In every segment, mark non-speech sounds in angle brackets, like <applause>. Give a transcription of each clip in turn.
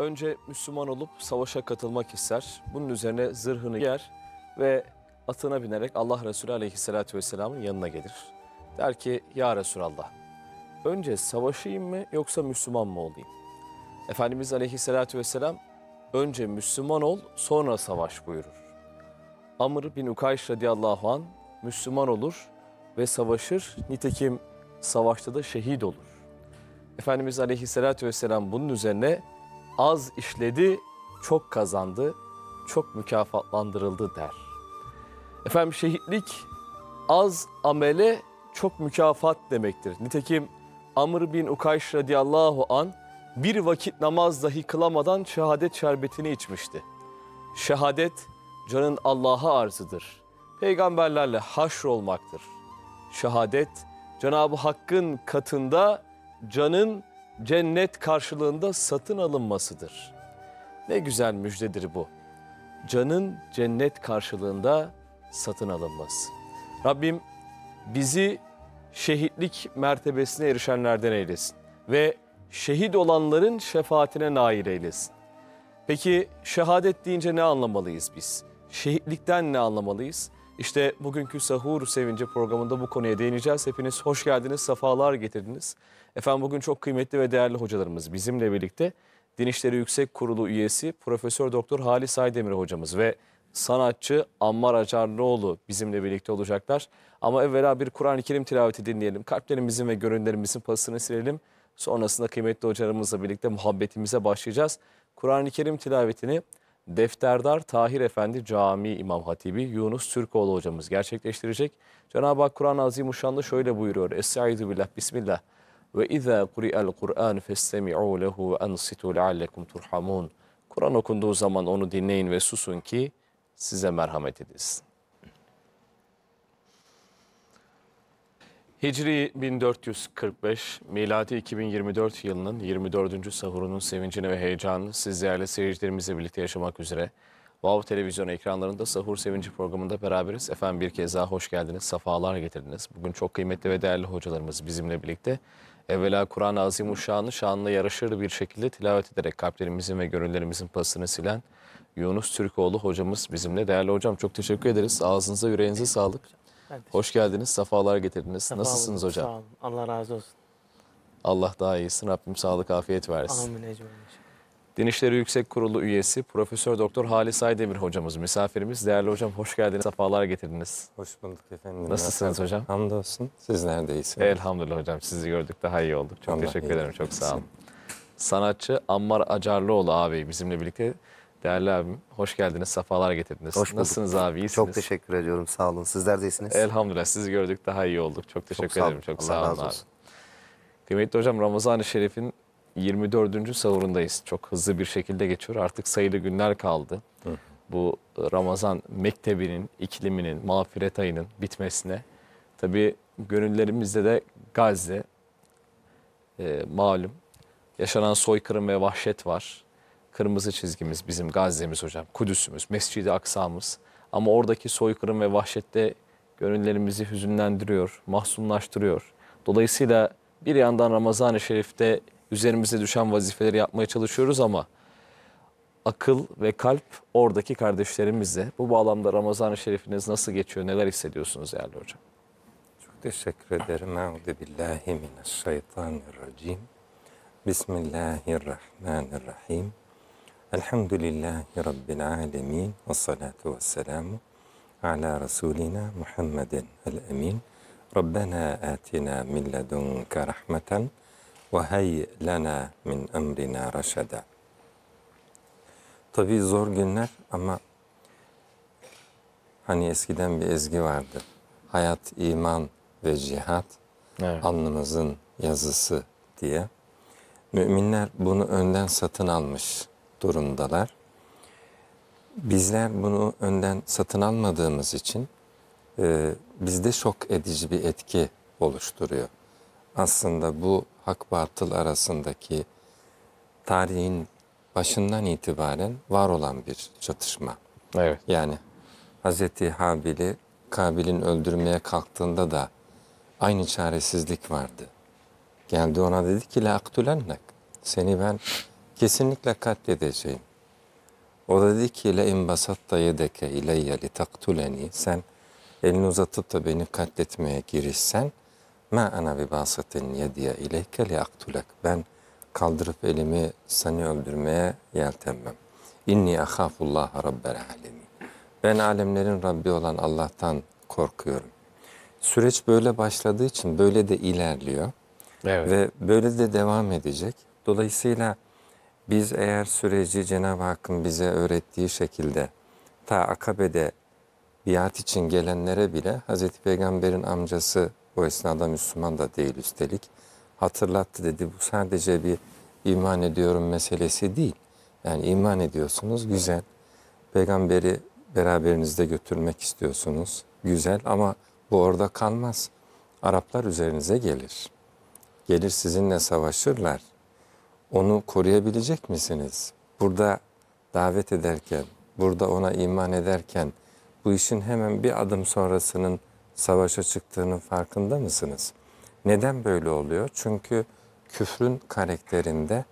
Önce Müslüman olup savaşa katılmak ister. Bunun üzerine zırhını giyer ve atına binerek Allah Resulü Aleyhisselatü Vesselam'ın yanına gelir. Der ki ya Resulallah önce savaşayım mı yoksa Müslüman mı olayım? Efendimiz Aleyhisselatü Vesselam önce Müslüman ol sonra savaş buyurur. Amr bin Ukayş radiyallahu an Müslüman olur ve savaşır. Nitekim savaşta da şehit olur. Efendimiz Aleyhisselatü Vesselam bunun üzerine az işledi, çok kazandı, çok mükafatlandırıldı der. Efendim şehitlik az amele çok mükafat demektir. Nitekim Amr bin Ukayş radiyallahu an bir vakit namaz dahi kılamadan şehadet şerbetini içmişti. Şehadet canın Allah'a arzıdır. Peygamberlerle haşr olmaktır. Şehadet Cenab-ı Hakk'ın katında canın cennet karşılığında satın alınmasıdır. Ne güzel müjdedir bu. Canın cennet karşılığında satın alınması. Rabbim bizi şehitlik mertebesine erişenlerden eylesin ve şehit olanların şefaatine nail eylesin. Peki şehadet deyince ne anlamalıyız biz? Şehitlikten ne anlamalıyız? İşte bugünkü Sahur Sevinci programında bu konuya değineceğiz. Hepiniz hoş geldiniz, sefalar getirdiniz. Efendim bugün çok kıymetli ve değerli hocalarımız bizimle birlikte Din İşleri Yüksek Kurulu üyesi Profesör Doktor Halis Aydemir hocamız ve sanatçı Ammar Acarlıoğlu bizimle birlikte olacaklar. Ama evvela bir Kur'an-ı Kerim tilaveti dinleyelim. Kalplerimizin ve gönüllerimizin pasını silelim. Sonrasında kıymetli hocalarımızla birlikte muhabbetimize başlayacağız. Kur'an-ı Kerim tilavetini Defterdar Tahir Efendi Camii İmam Hatibi Yunus Türkoğlu hocamız gerçekleştirecek. Cenab-ı Hak Kur'an-ı Azimuşşan'da şöyle buyuruyor. Es-saidu billah, bismillah. Ve izâ kuri'el Kur'an festemi'û lehu ve ansitû leallekum turhamun. Kur'an okunduğu zaman onu dinleyin ve susun ki size merhamet edilsin. Hicri 1445, miladi 2024 yılının 24. sahurunun sevincini ve heyecanını sizlerle seyircilerimizle birlikte yaşamak üzere. Wow televizyon ekranlarında Sahur Sevinci programında beraberiz. Efendim bir kez daha hoş geldiniz, sefalar getirdiniz. Bugün çok kıymetli ve değerli hocalarımız bizimle birlikte. Evvela Kur'an-ı Azimuşşan'ı şanına yaraşır bir şekilde tilavet ederek kalplerimizin ve gönüllerimizin pasını silen Yunus Türkoğlu hocamız bizimle. Değerli hocam çok teşekkür ederiz. Ağzınıza yüreğinize sağlık. Hoş geldiniz, sefalar getirdiniz. Sefa Nasılsınız bulduk, hocam? Sağ olun. Allah razı olsun. Allah daha iyisin. Rabbim sağlık, afiyet versin. Amin ecmen. Din İşleri Yüksek Kurulu üyesi Profesör Doktor Halis Aydemir hocamız misafirimiz. Değerli hocam hoş geldiniz, sefalar getirdiniz. Hoş bulduk efendim. Nasılsınız Nasıl? hocam? Hamdolsun. Siz neredeyisiniz? Elhamdülillah hocam. Sizi gördük daha iyi olduk. Çok Allah teşekkür ederim. Çok sağ olun. Sanatçı Ammar Acarlıoğlu ağabey bizimle birlikte Değerli abim hoş geldiniz, sefalar getirdiniz. Hoş bulduk. Nasılsınız abi, iyisiniz? Çok teşekkür ediyorum, sağ olun. Sizler de iyisiniz. Elhamdülillah sizi gördük, daha iyi olduk. Çok teşekkür Çok ederim, çok Allah sağ olun abi. Kıymetli hocam Ramazan-ı Şerif'in 24. sahurundayız. Çok hızlı bir şekilde geçiyor. Artık sayılı günler kaldı. Hı. Bu Ramazan mektebinin, ikliminin, mağfiret ayının bitmesine. Tabii gönüllerimizde de Gazze, e, malum yaşanan soykırım ve vahşet var kırmızı çizgimiz bizim Gazze'miz hocam, Kudüs'ümüz, Mescid-i Aksa'mız. Ama oradaki soykırım ve vahşette gönüllerimizi hüzünlendiriyor, mahzunlaştırıyor. Dolayısıyla bir yandan Ramazan-ı Şerif'te üzerimize düşen vazifeleri yapmaya çalışıyoruz ama akıl ve kalp oradaki kardeşlerimizle. Bu bağlamda Ramazan-ı Şerif'iniz nasıl geçiyor, neler hissediyorsunuz değerli hocam? Çok teşekkür ederim. Euzubillahimineşşeytanirracim. Bismillahirrahmanirrahim. Elhamdülillahi Rabbil alemin ve salatu ve selamu ala Resulina Muhammedin el-emin. Rabbena atina min ledunke rahmeten ve hey lana min emrina reşeda. Tabi zor günler ama hani eskiden bir ezgi vardı. Hayat, iman ve cihat evet. alnımızın yazısı diye. Müminler bunu önden satın almış durumdalar. Bizler bunu önden satın almadığımız için e, bizde şok edici bir etki oluşturuyor. Aslında bu hak batıl arasındaki tarihin başından itibaren var olan bir çatışma. Evet. Yani Hz. Habil'i Kabil'in öldürmeye kalktığında da aynı çaresizlik vardı. Geldi ona dedi ki la aktulennek. Seni ben kesinlikle katledeceğim. O da dedi ki le in basatta yedeke ileyye taktuleni sen elini uzatıp da beni katletmeye girişsen ma ana bi basatin yediye ileyke li ben kaldırıp elimi seni öldürmeye yeltenmem. İnni ahafullah rabbel alemin. Ben alemlerin Rabbi olan Allah'tan korkuyorum. Süreç böyle başladığı için böyle de ilerliyor. Evet. Ve böyle de devam edecek. Dolayısıyla biz eğer süreci Cenab-ı Hakk'ın bize öğrettiği şekilde ta Akabe'de biat için gelenlere bile Hz. Peygamber'in amcası o esnada Müslüman da değil üstelik hatırlattı dedi. Bu sadece bir iman ediyorum meselesi değil. Yani iman ediyorsunuz güzel. Peygamberi beraberinizde götürmek istiyorsunuz. Güzel ama bu orada kalmaz. Araplar üzerinize gelir. Gelir sizinle savaşırlar onu koruyabilecek misiniz? Burada davet ederken, burada ona iman ederken bu işin hemen bir adım sonrasının savaşa çıktığının farkında mısınız? Neden böyle oluyor? Çünkü küfrün karakterinde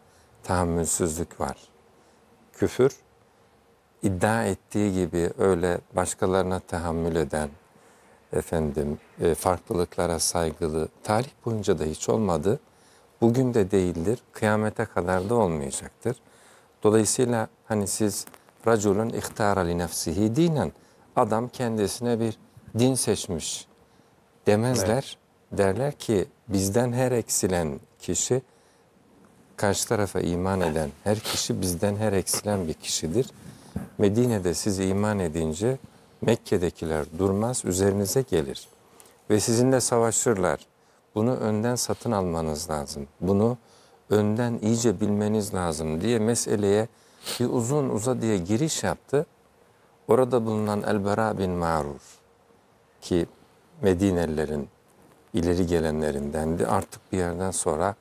tahammülsüzlük var. Küfür iddia ettiği gibi öyle başkalarına tahammül eden, efendim e, farklılıklara saygılı, tarih boyunca da hiç olmadı Bugün de değildir, kıyamete kadar da olmayacaktır. Dolayısıyla hani siz raculun ihtara li nefsihi dinen adam kendisine bir din seçmiş demezler. Evet. Derler ki bizden her eksilen kişi karşı tarafa iman eden her kişi bizden her eksilen bir kişidir. Medine'de siz iman edince Mekke'dekiler durmaz üzerinize gelir ve sizinle savaşırlar bunu önden satın almanız lazım. Bunu önden iyice bilmeniz lazım diye meseleye bir uzun uza diye giriş yaptı. Orada bulunan Elbera bin Marur ki Medinelilerin ileri gelenlerindendi. Artık bir yerden sonra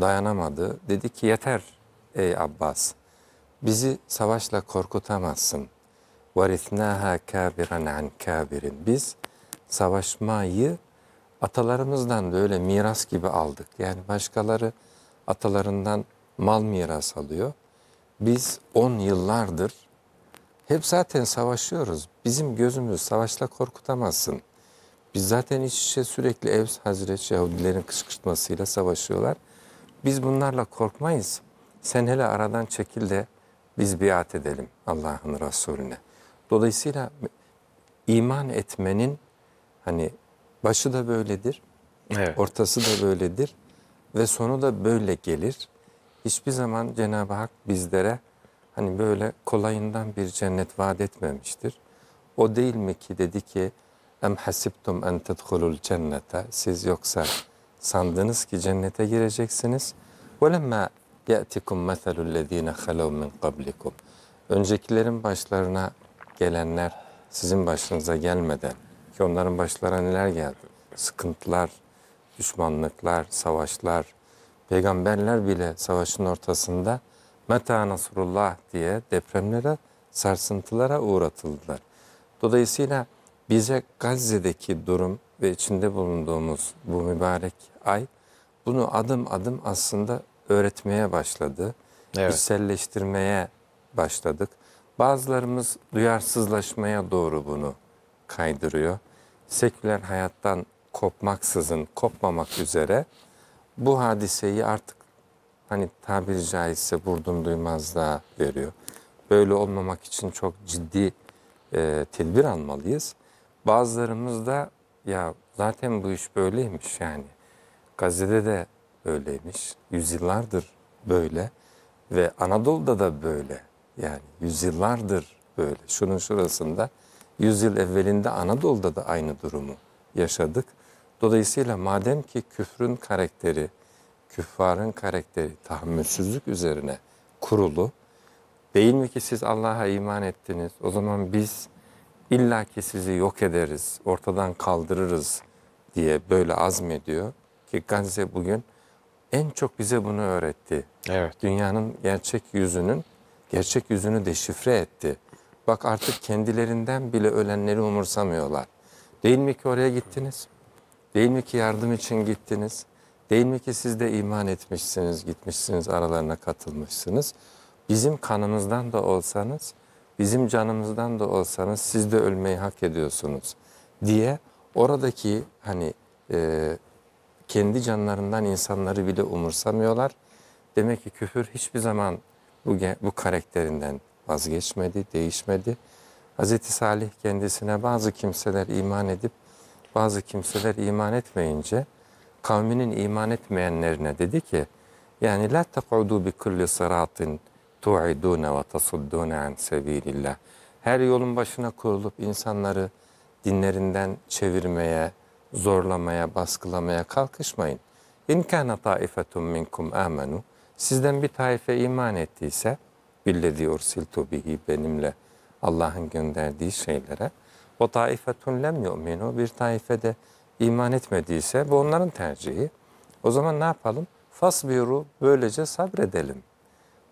dayanamadı. Dedi ki yeter ey Abbas bizi savaşla korkutamazsın. وَرِثْنَاهَا كَابِرًا عَنْ كَابِرٍ Biz savaşmayı atalarımızdan da öyle miras gibi aldık. Yani başkaları atalarından mal miras alıyor. Biz on yıllardır hep zaten savaşıyoruz. Bizim gözümüz savaşla korkutamazsın. Biz zaten iç içe sürekli Evs Hazreç Yahudilerin kışkırtmasıyla savaşıyorlar. Biz bunlarla korkmayız. Sen hele aradan çekil de biz biat edelim Allah'ın Resulüne. Dolayısıyla iman etmenin hani Başı da böyledir. Evet. Ortası da böyledir. Ve sonu da böyle gelir. Hiçbir zaman Cenab-ı Hak bizlere hani böyle kolayından bir cennet vaat etmemiştir. O değil mi ki dedi ki em hasibtum en tedhulul cennete siz yoksa sandınız ki cennete gireceksiniz. Ve lemma ya'tikum meselul lezine halav min qablikum. Öncekilerin başlarına gelenler sizin başınıza gelmeden ki onların başlarına neler geldi? Sıkıntılar, düşmanlıklar, savaşlar. Peygamberler bile savaşın ortasında meta nasrullah diye depremlere, sarsıntılara uğratıldılar. Dolayısıyla bize Gazze'deki durum ve içinde bulunduğumuz bu mübarek ay bunu adım adım aslında öğretmeye başladı. Evet. İçselleştirmeye başladık. Bazılarımız duyarsızlaşmaya doğru bunu kaydırıyor. Seküler hayattan kopmaksızın, kopmamak üzere bu hadiseyi artık hani tabiri caizse vurdum duymazlığa veriyor. Böyle olmamak için çok ciddi e, tedbir almalıyız. Bazılarımız da ya zaten bu iş böyleymiş yani. Gazze'de de böyleymiş. Yüzyıllardır böyle ve Anadolu'da da böyle. Yani yüzyıllardır böyle. Şunun şurasında Yüzyıl evvelinde Anadolu'da da aynı durumu yaşadık. Dolayısıyla madem ki küfrün karakteri, küffarın karakteri tahammülsüzlük üzerine kurulu, değil mi ki siz Allah'a iman ettiniz, o zaman biz illa ki sizi yok ederiz, ortadan kaldırırız diye böyle azmediyor ki Gazze bugün en çok bize bunu öğretti. Evet. Dünyanın gerçek yüzünün gerçek yüzünü deşifre etti. Bak artık kendilerinden bile ölenleri umursamıyorlar. Değil mi ki oraya gittiniz? Değil mi ki yardım için gittiniz? Değil mi ki siz de iman etmişsiniz, gitmişsiniz, aralarına katılmışsınız? Bizim kanımızdan da olsanız, bizim canımızdan da olsanız siz de ölmeyi hak ediyorsunuz diye oradaki hani e, kendi canlarından insanları bile umursamıyorlar. Demek ki küfür hiçbir zaman bu, bu karakterinden vazgeçmedi, değişmedi. Hz. Salih kendisine bazı kimseler iman edip bazı kimseler iman etmeyince kavminin iman etmeyenlerine dedi ki yani la tequdu bi kulli siratin tu'idune ve tasuddune an sebilillah. Her yolun başına kurulup insanları dinlerinden çevirmeye, zorlamaya, baskılamaya kalkışmayın. İn kana taifetun minkum amenu. Sizden bir taife iman ettiyse billezî ursiltu bihi benimle Allah'ın gönderdiği şeylere o taifetun lem yu'minu bir taifede iman etmediyse bu onların tercihi. O zaman ne yapalım? Fasbiru böylece sabredelim.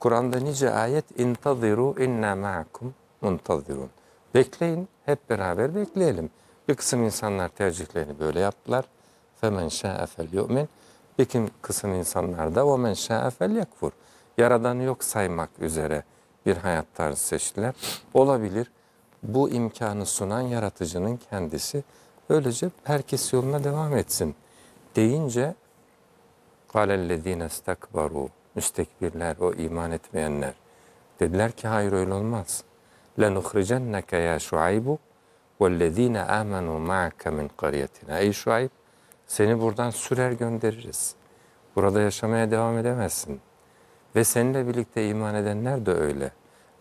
Kur'an'da nice ayet intaziru inna ma'akum muntazirun. Bekleyin hep beraber bekleyelim. Bir kısım insanlar tercihlerini böyle yaptılar. Femen şa'e fel yu'min. Bir kısım insanlar da o men şa'e fel yakfur yaradanı yok saymak üzere bir hayat tarzı seçtiler. Olabilir. Bu imkanı sunan yaratıcının kendisi öylece herkes yoluna devam etsin deyince قَالَلَّذ۪ينَ اسْتَكْبَرُوا Müstekbirler, o iman etmeyenler. Dediler ki hayır öyle olmaz. لَنُخْرِجَنَّكَ يَا شُعَيْبُ وَالَّذ۪ينَ آمَنُوا مَعَكَ مِنْ قَرْيَتِنَا Ey Şuayb seni buradan sürer göndeririz. Burada yaşamaya devam edemezsin.'' Ve seninle birlikte iman edenler de öyle.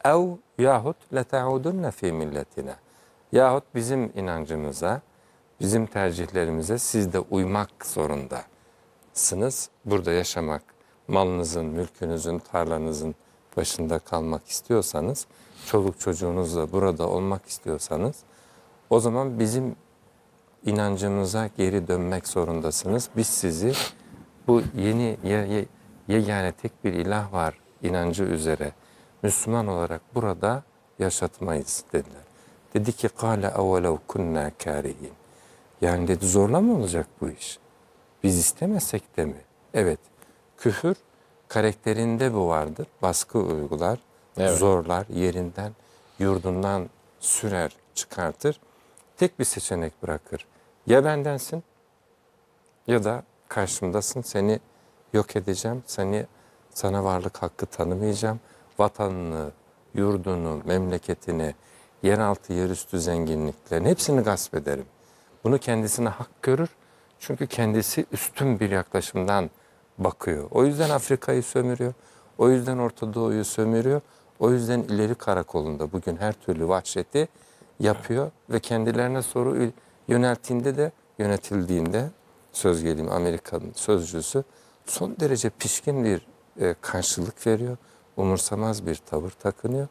Ev yahut leteudunne fi milletine. Yahut bizim inancımıza, bizim tercihlerimize siz de uymak zorundasınız. Burada yaşamak, malınızın, mülkünüzün, tarlanızın başında kalmak istiyorsanız, çoluk çocuğunuzla burada olmak istiyorsanız, o zaman bizim inancımıza geri dönmek zorundasınız. Biz sizi bu yeni yegane tek bir ilah var inancı üzere Müslüman olarak burada yaşatmayız dediler. Dedi ki kâle evvelev kunnâ kârihin. Yani dedi zorla mı olacak bu iş? Biz istemesek de mi? Evet küfür karakterinde bu vardır. Baskı uygular, evet. zorlar, yerinden, yurdundan sürer, çıkartır. Tek bir seçenek bırakır. Ya bendensin ya da karşımdasın seni yok edeceğim. Seni sana varlık hakkı tanımayacağım. Vatanını, yurdunu, memleketini, yeraltı, yerüstü zenginliklerini hepsini gasp ederim. Bunu kendisine hak görür. Çünkü kendisi üstün bir yaklaşımdan bakıyor. O yüzden Afrika'yı sömürüyor. O yüzden Orta Doğu'yu sömürüyor. O yüzden ileri karakolunda bugün her türlü vahşeti yapıyor ve kendilerine soru yönelttiğinde de yönetildiğinde söz gelimi Amerika'nın sözcüsü son derece pişkin bir e, karşılık veriyor. Umursamaz bir tavır takınıyor.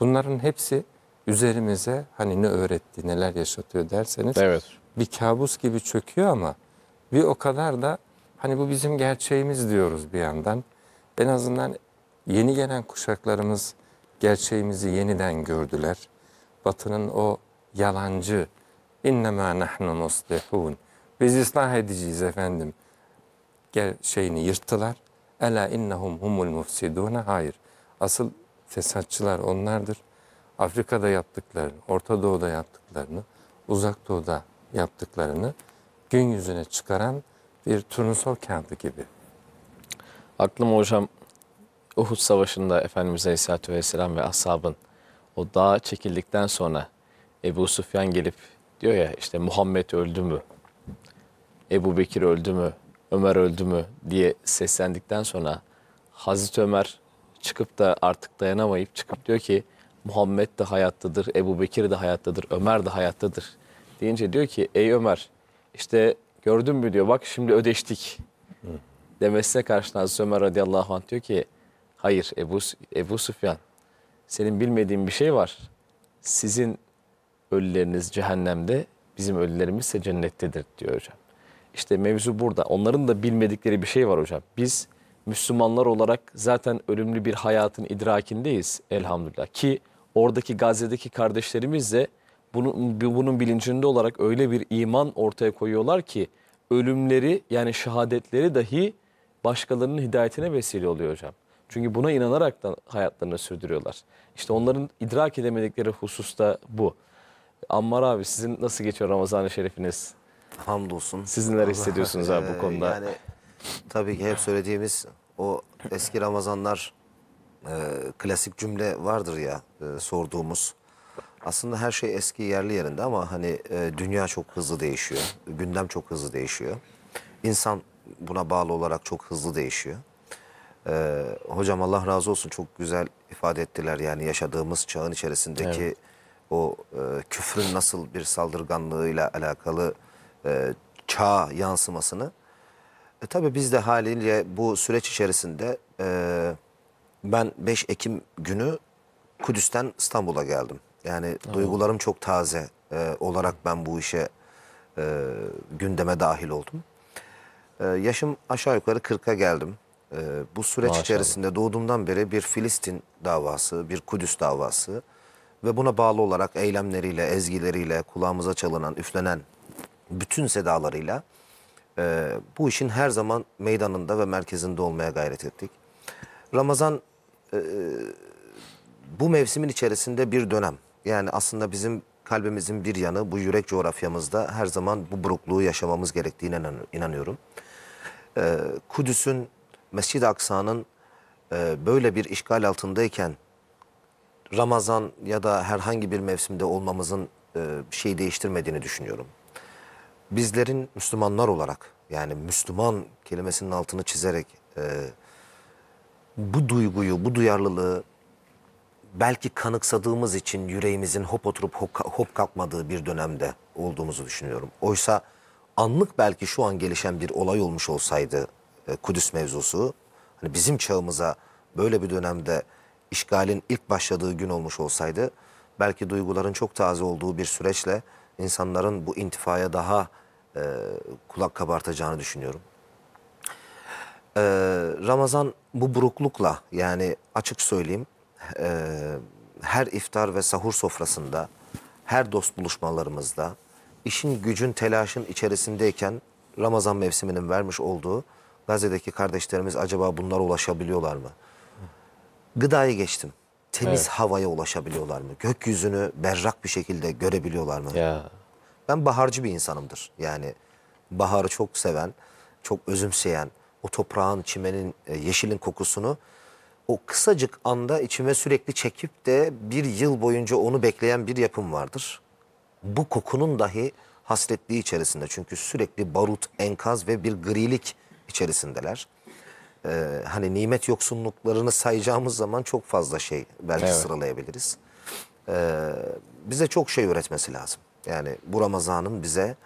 Bunların hepsi üzerimize hani ne öğretti, neler yaşatıyor derseniz evet. bir kabus gibi çöküyor ama bir o kadar da hani bu bizim gerçeğimiz diyoruz bir yandan. En azından yeni gelen kuşaklarımız gerçeğimizi yeniden gördüler. Batı'nın o yalancı innemâ nahnu muslihûn biz ıslah edeceğiz efendim gel şeyini yırttılar. Ela innahum humul mufsidune. Hayır. Asıl fesatçılar onlardır. Afrika'da yaptıklarını, Orta Doğu'da yaptıklarını, Uzak Doğu'da yaptıklarını gün yüzüne çıkaran bir turnusol kağıdı gibi. Aklım hocam Uhud Savaşı'nda Efendimiz Aleyhisselatü Vesselam ve ashabın o dağa çekildikten sonra Ebu Sufyan gelip diyor ya işte Muhammed öldü mü? Ebu Bekir öldü mü? Ömer öldü mü diye seslendikten sonra Hazreti Ömer çıkıp da artık dayanamayıp çıkıp diyor ki Muhammed de hayattadır, Ebu Bekir de hayattadır, Ömer de hayattadır deyince diyor ki ey Ömer işte gördün mü diyor bak şimdi ödeştik Hı. demesine karşın Hazreti Ömer radıyallahu anh diyor ki hayır Ebu, Ebu Sufyan senin bilmediğin bir şey var. Sizin ölüleriniz cehennemde bizim ölülerimiz ise cennettedir diyor hocam. İşte mevzu burada. Onların da bilmedikleri bir şey var hocam. Biz Müslümanlar olarak zaten ölümlü bir hayatın idrakindeyiz elhamdülillah. Ki oradaki Gazze'deki kardeşlerimiz de bunun, bunun bilincinde olarak öyle bir iman ortaya koyuyorlar ki ölümleri yani şehadetleri dahi başkalarının hidayetine vesile oluyor hocam. Çünkü buna inanarak da hayatlarını sürdürüyorlar. İşte onların idrak edemedikleri hususta bu. Ammar abi sizin nasıl geçiyor Ramazan-ı Şerifiniz? Hamdolsun. Siz neler hissediyorsunuz abi bu <laughs> ee, konuda? Yani tabii ki hep söylediğimiz o eski Ramazanlar e, klasik cümle vardır ya e, sorduğumuz. Aslında her şey eski yerli yerinde ama hani e, dünya çok hızlı değişiyor. Gündem çok hızlı değişiyor. İnsan buna bağlı olarak çok hızlı değişiyor. E, hocam Allah razı olsun çok güzel ifade ettiler. Yani yaşadığımız çağın içerisindeki evet. o e, küfrün nasıl bir saldırganlığıyla alakalı e, çağ yansımasını. E, tabii biz de haliyle bu süreç içerisinde e, ben 5 Ekim günü Kudüs'ten İstanbul'a geldim. Yani tamam. duygularım çok taze e, olarak ben bu işe e, gündeme dahil oldum. E, yaşım aşağı yukarı 40'a geldim. E, bu süreç Maşallah. içerisinde doğduğumdan beri bir Filistin davası, bir Kudüs davası ve buna bağlı olarak eylemleriyle, ezgileriyle kulağımıza çalınan, üflenen bütün sedalarıyla e, bu işin her zaman meydanında ve merkezinde olmaya gayret ettik. Ramazan e, bu mevsimin içerisinde bir dönem. Yani aslında bizim kalbimizin bir yanı bu yürek coğrafyamızda her zaman bu burukluğu yaşamamız gerektiğine inanıyorum. Ee, Kudüs'ün, Mescid-i Aksa'nın e, böyle bir işgal altındayken Ramazan ya da herhangi bir mevsimde olmamızın e, şeyi değiştirmediğini düşünüyorum bizlerin Müslümanlar olarak yani Müslüman kelimesinin altını çizerek e, bu duyguyu, bu duyarlılığı belki kanıksadığımız için yüreğimizin hop oturup hop, hop kalkmadığı bir dönemde olduğumuzu düşünüyorum. Oysa anlık belki şu an gelişen bir olay olmuş olsaydı e, Kudüs mevzusu hani bizim çağımıza böyle bir dönemde işgalin ilk başladığı gün olmuş olsaydı belki duyguların çok taze olduğu bir süreçle insanların bu intifaya daha e, kulak kabartacağını düşünüyorum. E, Ramazan bu buruklukla yani açık söyleyeyim e, her iftar ve sahur sofrasında, her dost buluşmalarımızda, işin gücün telaşın içerisindeyken Ramazan mevsiminin vermiş olduğu Gazze'deki kardeşlerimiz acaba bunlara ulaşabiliyorlar mı? Gıdayı geçtim temiz evet. havaya ulaşabiliyorlar mı? Gökyüzünü berrak bir şekilde görebiliyorlar mı? Ya. Ben baharcı bir insanımdır. Yani baharı çok seven, çok özümseyen, o toprağın, çimenin, e, yeşilin kokusunu o kısacık anda içime sürekli çekip de bir yıl boyunca onu bekleyen bir yapım vardır. Bu kokunun dahi hasretliği içerisinde çünkü sürekli barut, enkaz ve bir grilik içerisindeler e, hani nimet yoksunluklarını sayacağımız zaman çok fazla şey belki evet. sıralayabiliriz. E, bize çok şey üretmesi lazım. Yani bu Ramazan'ın bize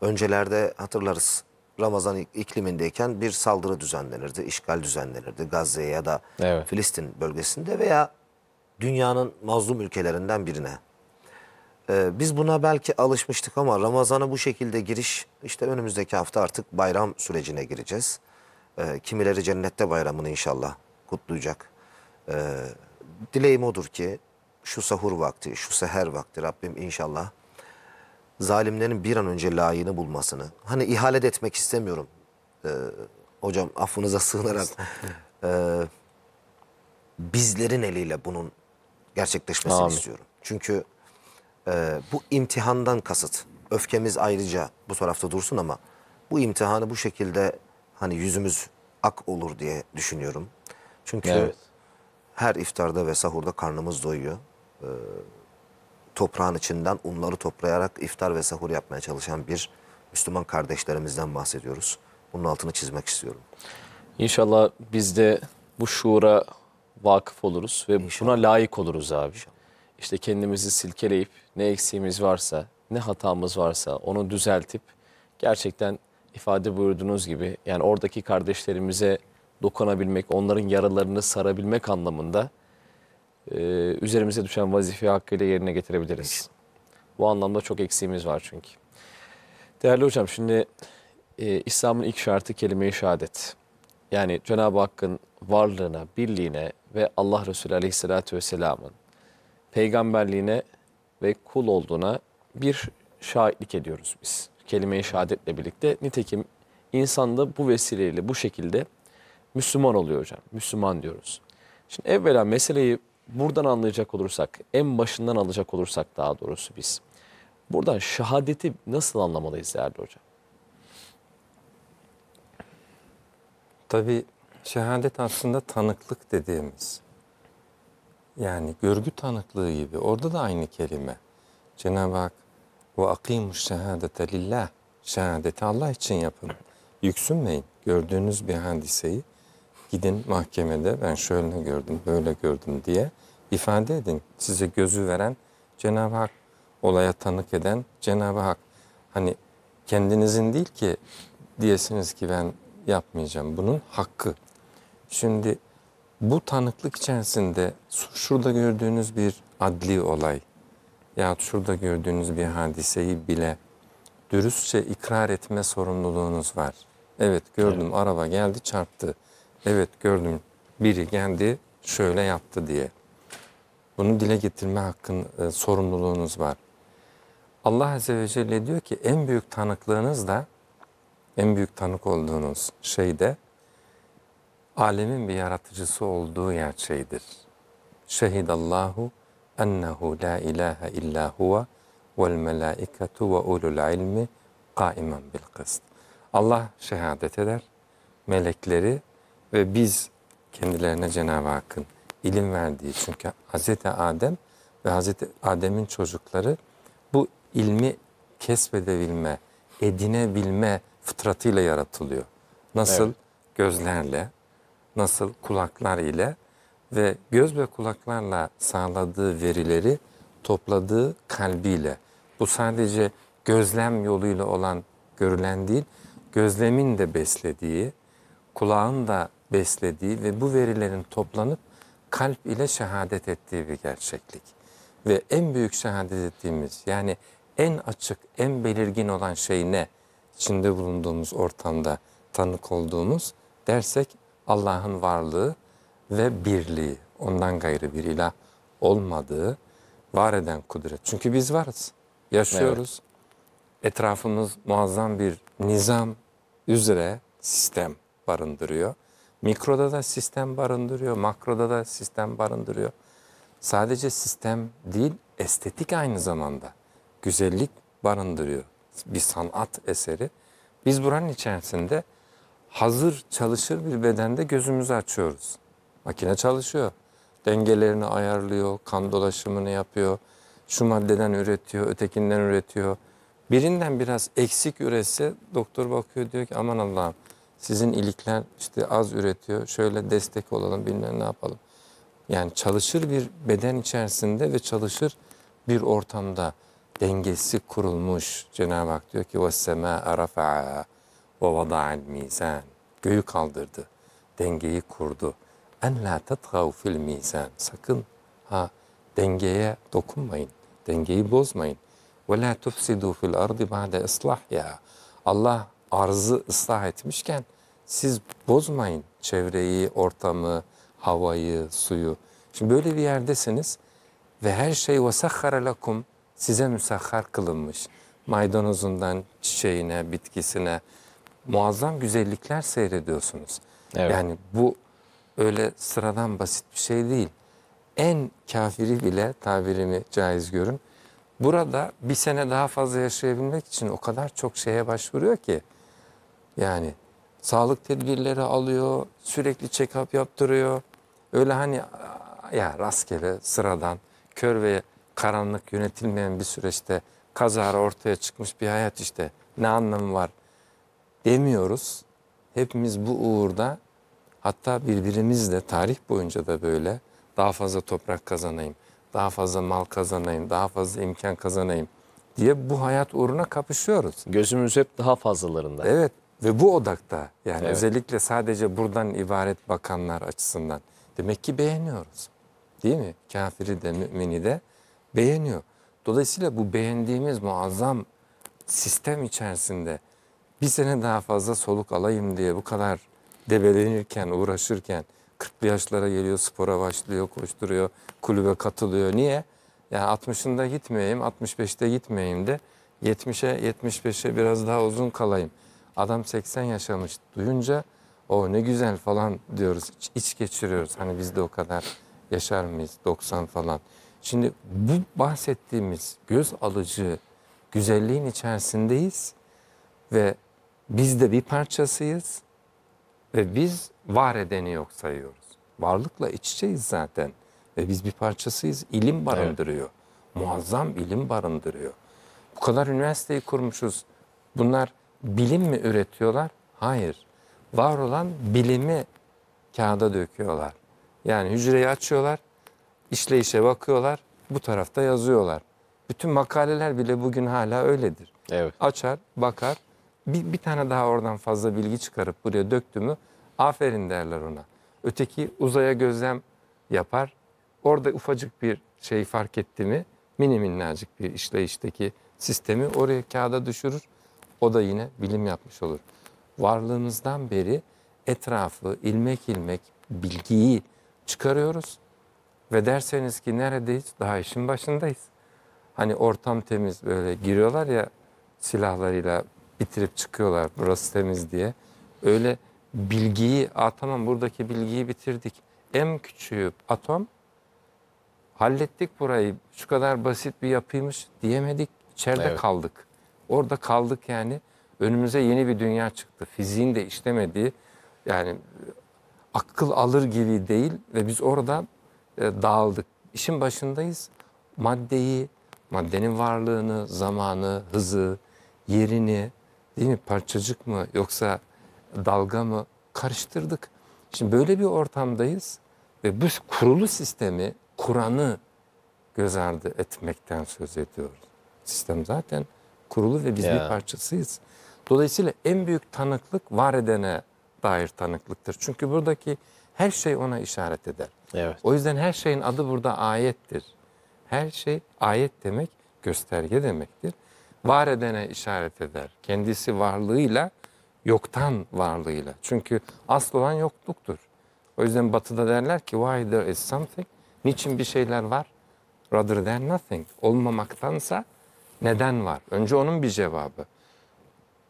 öncelerde hatırlarız Ramazan iklimindeyken bir saldırı düzenlenirdi, işgal düzenlenirdi Gazze'ye ya da evet. Filistin bölgesinde veya dünyanın mazlum ülkelerinden birine. Ee, biz buna belki alışmıştık ama Ramazan'a bu şekilde giriş işte önümüzdeki hafta artık bayram sürecine gireceğiz. E, kimileri cennette bayramını inşallah kutlayacak. E, dileğim odur ki şu sahur vakti, şu seher vakti Rabbim inşallah zalimlerin bir an önce layığını bulmasını. Hani ihalet etmek istemiyorum. E, hocam affınıza sığınarak e, bizlerin eliyle bunun gerçekleşmesini Amin. istiyorum. Çünkü e, bu imtihandan kasıt. Öfkemiz ayrıca bu tarafta dursun ama bu imtihanı bu şekilde hani yüzümüz ak olur diye düşünüyorum. Çünkü evet. her iftarda ve sahurda karnımız doyuyor. Ee, toprağın içinden unları toplayarak iftar ve sahur yapmaya çalışan bir Müslüman kardeşlerimizden bahsediyoruz. Bunun altını çizmek istiyorum. İnşallah biz de bu şuura vakıf oluruz ve İnşallah. buna layık oluruz abi. İnşallah. İşte kendimizi silkeleyip ne eksiğimiz varsa, ne hatamız varsa onu düzeltip gerçekten ifade buyurduğunuz gibi yani oradaki kardeşlerimize dokunabilmek, onların yaralarını sarabilmek anlamında e, üzerimize düşen vazifeyi hakkıyla yerine getirebiliriz. Bu anlamda çok eksiğimiz var çünkü. Değerli hocam şimdi e, İslam'ın ilk şartı kelime-i şehadet. Yani Cenab-ı Hakk'ın varlığına, birliğine ve Allah Resulü Aleyhisselatü Vesselam'ın peygamberliğine ve kul olduğuna bir şahitlik ediyoruz biz kelime-i şehadetle birlikte. Nitekim insan da bu vesileyle bu şekilde Müslüman oluyor hocam. Müslüman diyoruz. Şimdi evvela meseleyi buradan anlayacak olursak, en başından alacak olursak daha doğrusu biz. Buradan şehadeti nasıl anlamalıyız değerli hocam? Tabi şehadet aslında tanıklık dediğimiz. Yani görgü tanıklığı gibi. Orada da aynı kelime. Cenab-ı Hak ve akimus şehadete lillah. Şehadeti Allah için yapın. Yüksünmeyin. Gördüğünüz bir hadiseyi gidin mahkemede ben şöyle gördüm, böyle gördüm diye ifade edin. Size gözü veren Cenab-ı Hak, olaya tanık eden Cenab-ı Hak. Hani kendinizin değil ki diyesiniz ki ben yapmayacağım. Bunun hakkı. Şimdi bu tanıklık içerisinde şurada gördüğünüz bir adli olay yahut şurada gördüğünüz bir hadiseyi bile dürüstçe ikrar etme sorumluluğunuz var. Evet gördüm evet. araba geldi çarptı. Evet gördüm biri geldi şöyle yaptı diye. Bunu dile getirme hakkın e, sorumluluğunuz var. Allah Azze ve Celle diyor ki en büyük tanıklığınız da en büyük tanık olduğunuz şey de alemin bir yaratıcısı olduğu gerçeğidir. Şehidallahu ennehu la ilahe illa huve vel melaiketu ve ulul ilmi kaimen bil kıst. Allah şehadet eder, melekleri ve biz kendilerine Cenab-ı Hakk'ın ilim verdiği çünkü Hazreti Adem ve Hazreti Adem'in çocukları bu ilmi kesbedebilme, edinebilme fıtratıyla yaratılıyor. Nasıl evet. gözlerle, nasıl kulaklar ile, ve göz ve kulaklarla sağladığı verileri topladığı kalbiyle. Bu sadece gözlem yoluyla olan görülen değil, gözlemin de beslediği, kulağın da beslediği ve bu verilerin toplanıp kalp ile şehadet ettiği bir gerçeklik. Ve en büyük şehadet ettiğimiz yani en açık, en belirgin olan şey ne? İçinde bulunduğumuz ortamda tanık olduğumuz dersek Allah'ın varlığı, ve birliği. Ondan gayrı bir ilah olmadığı var eden kudret. Çünkü biz varız. Yaşıyoruz. Evet. Etrafımız muazzam bir nizam üzere sistem barındırıyor. Mikroda da sistem barındırıyor, makroda da sistem barındırıyor. Sadece sistem değil, estetik aynı zamanda. Güzellik barındırıyor. Bir sanat eseri. Biz buranın içerisinde hazır çalışır bir bedende gözümüzü açıyoruz. Makine çalışıyor. Dengelerini ayarlıyor, kan dolaşımını yapıyor. Şu maddeden üretiyor, ötekinden üretiyor. Birinden biraz eksik üretse doktor bakıyor diyor ki aman Allah'ım sizin ilikler işte az üretiyor. Şöyle destek olalım bilmem ne yapalım. Yani çalışır bir beden içerisinde ve çalışır bir ortamda dengesi kurulmuş. Cenab-ı Hak diyor ki وَالسَّمَاءَ رَفَعَا وَوَضَعَ الْمِيزَانِ Göğü kaldırdı, dengeyi kurdu en la tetgav fil mizan. Sakın ha dengeye dokunmayın. Dengeyi bozmayın. Ve la tufsidu fil ardi ba'de ya. Allah arzı ıslah etmişken siz bozmayın çevreyi, ortamı, havayı, suyu. Şimdi böyle bir yerdesiniz ve her şey vesakhara lakum size müsahhar kılınmış. Maydanozundan çiçeğine, bitkisine muazzam güzellikler seyrediyorsunuz. Evet. Yani bu öyle sıradan basit bir şey değil. En kafiri bile tabirimi caiz görün. Burada bir sene daha fazla yaşayabilmek için o kadar çok şeye başvuruyor ki. Yani sağlık tedbirleri alıyor, sürekli check-up yaptırıyor. Öyle hani ya rastgele sıradan kör ve karanlık yönetilmeyen bir süreçte kazara ortaya çıkmış bir hayat işte ne anlamı var demiyoruz. Hepimiz bu uğurda Hatta birbirimizle tarih boyunca da böyle daha fazla toprak kazanayım, daha fazla mal kazanayım, daha fazla imkan kazanayım diye bu hayat uğruna kapışıyoruz. Gözümüz hep daha fazlalarında. Evet ve bu odakta yani evet. özellikle sadece buradan ibaret bakanlar açısından demek ki beğeniyoruz. Değil mi? Kafiri de mümini de beğeniyor. Dolayısıyla bu beğendiğimiz muazzam sistem içerisinde bir sene daha fazla soluk alayım diye bu kadar debelenirken, uğraşırken 40 yaşlara geliyor, spora başlıyor, koşturuyor, kulübe katılıyor. Niye? Yani 60'ında gitmeyeyim, 65'te gitmeyeyim de 70'e, 75'e biraz daha uzun kalayım. Adam 80 yaşamış duyunca o oh, ne güzel falan diyoruz. iç geçiriyoruz. Hani biz de o kadar yaşar mıyız? 90 falan. Şimdi bu bahsettiğimiz göz alıcı güzelliğin içerisindeyiz ve biz de bir parçasıyız ve biz var edeni yok sayıyoruz. Varlıkla iç içeyiz zaten. Ve biz bir parçasıyız. İlim barındırıyor. Evet. Muazzam ilim barındırıyor. Bu kadar üniversiteyi kurmuşuz. Bunlar bilim mi üretiyorlar? Hayır. Var olan bilimi kağıda döküyorlar. Yani hücreyi açıyorlar, işleyişe bakıyorlar, bu tarafta yazıyorlar. Bütün makaleler bile bugün hala öyledir. Evet. Açar, bakar, bir, bir tane daha oradan fazla bilgi çıkarıp buraya döktü mü aferin derler ona. Öteki uzaya gözlem yapar. Orada ufacık bir şey fark etti mi mini minnacık bir işleyişteki sistemi oraya kağıda düşürür. O da yine bilim yapmış olur. Varlığımızdan beri etrafı ilmek ilmek bilgiyi çıkarıyoruz. Ve derseniz ki neredeyiz? Daha işin başındayız. Hani ortam temiz böyle giriyorlar ya silahlarıyla bitirip çıkıyorlar burası temiz diye. Öyle bilgiyi, Aa, tamam buradaki bilgiyi bitirdik. En küçüğü atom hallettik burayı şu kadar basit bir yapıymış diyemedik. İçeride evet. kaldık. Orada kaldık yani. Önümüze yeni bir dünya çıktı. Fiziğin de işlemediği yani akıl alır gibi değil ve biz orada e, dağıldık. İşin başındayız. Maddeyi, maddenin varlığını, zamanı, hızı, yerini, değil mi parçacık mı yoksa dalga mı karıştırdık. Şimdi böyle bir ortamdayız ve bu kurulu sistemi Kur'an'ı göz ardı etmekten söz ediyoruz. Sistem zaten kurulu ve biz ya. bir parçasıyız. Dolayısıyla en büyük tanıklık var edene dair tanıklıktır. Çünkü buradaki her şey ona işaret eder. Evet. O yüzden her şeyin adı burada ayettir. Her şey ayet demek gösterge demektir var edene işaret eder. Kendisi varlığıyla yoktan varlığıyla. Çünkü asıl olan yokluktur. O yüzden batıda derler ki why there is something? Niçin bir şeyler var? Rather than nothing. Olmamaktansa neden var? Önce onun bir cevabı.